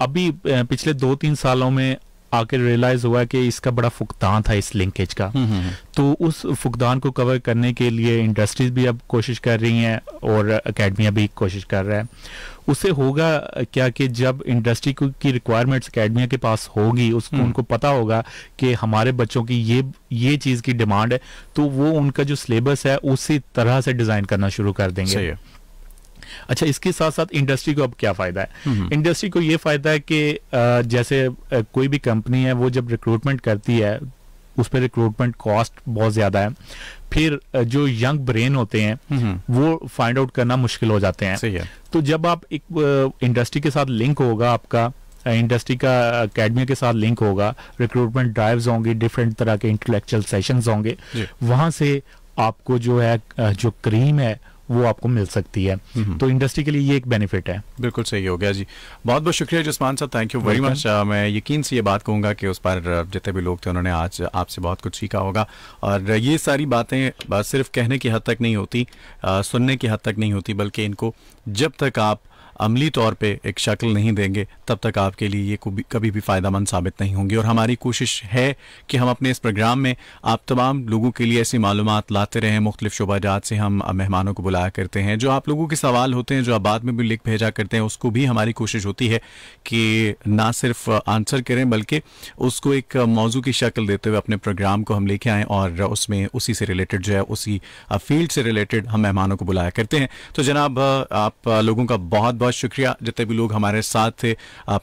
अभी पिछले दो तीन सालों में आके रियलाइज हुआ कि इसका बड़ा फुकदान था इस लिंकेज का हम्म, हम्म, हम्म। तो उस फुकदान को कवर करने के लिए इंडस्ट्रीज भी अब कोशिश कर रही हैं और अकेडमिया भी कोशिश कर रहा है उससे होगा क्या कि जब इंडस्ट्री की रिक्वायरमेंट्स अकेडमिया के पास होगी उसको उनको पता होगा कि हमारे बच्चों की ये ये चीज़ की डिमांड है तो वो उनका जो सिलेबस है उसी तरह से डिज़ाइन करना शुरू कर देंगे अच्छा इसके साथ साथ इंडस्ट्री को अब क्या फ़ायदा है इंडस्ट्री हम्म, हम्म। को ये फ़ायदा है कि जैसे कोई भी कंपनी है वो जब रिक्रूटमेंट करती है उस पर रिक्रूटमेंट कॉस्ट बहुत ज़्यादा है फिर जो यंग ब्रेन होते हैं हम्म, वो फाइंड आउट करना मुश्किल हो जाते हैं है। तो जब आप एक इंडस्ट्री के साथ लिंक होगा आपका इंडस्ट्री का अकेडमी के साथ लिंक होगा रिक्रूटमेंट ड्राइव्स होंगे डिफरेंट तरह के इंटेलेक्चुअल सेशंस होंगे वहां से आपको जो है जो क्रीम है वो आपको मिल सकती है हम्म। तो इंडस्ट्री के लिए ये एक बेनिफिट है बिल्कुल सही हो गया जी बहुत बहुत शुक्रिया जसमान साहब थैंक यू वेरी मच मैं यकीन से ये बात कहूँगा कि उस पर जितने भी लोग थे उन्होंने आज आपसे बहुत कुछ सीखा होगा और ये सारी बातें सिर्फ कहने की हद तक नहीं होती सुनने की हद तक नहीं होती बल्कि इनको जब तक आप अमली तौर पे एक शक्ल नहीं देंगे तब तक आपके लिए ये कभी भी फ़ायदा मंद साबित नहीं होंगी और हमारी कोशिश है कि हम अपने इस प्रोग्राम में आप तमाम लोगों के लिए ऐसी मालूम लाते रहें मुख्तलिफ शुबाजात से हम मेहमानों को बुलाया करते हैं जो आप लोगों के सवाल होते हैं जो आप बाद में भी लिख भेजा करते हैं उसको भी हमारी कोशिश होती है कि ना सिर्फ आंसर करें बल्कि उसको एक मौजू की शक्ल देते हुए अपने प्रोग्राम को हम लेके आएँ और उसमें उसी से रिलेटेड जो है उसी फील्ड से रिलेटेड हम मेहमानों को बुलाया करते हैं तो जनाब आप लोगों का बहुत बहुत शुक्रिया जितने भी लोग हमारे साथ थे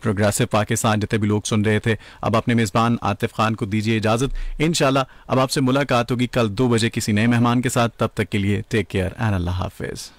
प्रोग्रेसिव पाकिस्तान जितने भी लोग सुन रहे थे अब अपने मेज़बान आतिफ खान को दीजिए इजाज़त इन अब आपसे मुलाकात होगी कल दो बजे किसी नए मेहमान के साथ तब तक के लिए टेक केयर एंड अल्लाह हाफिज़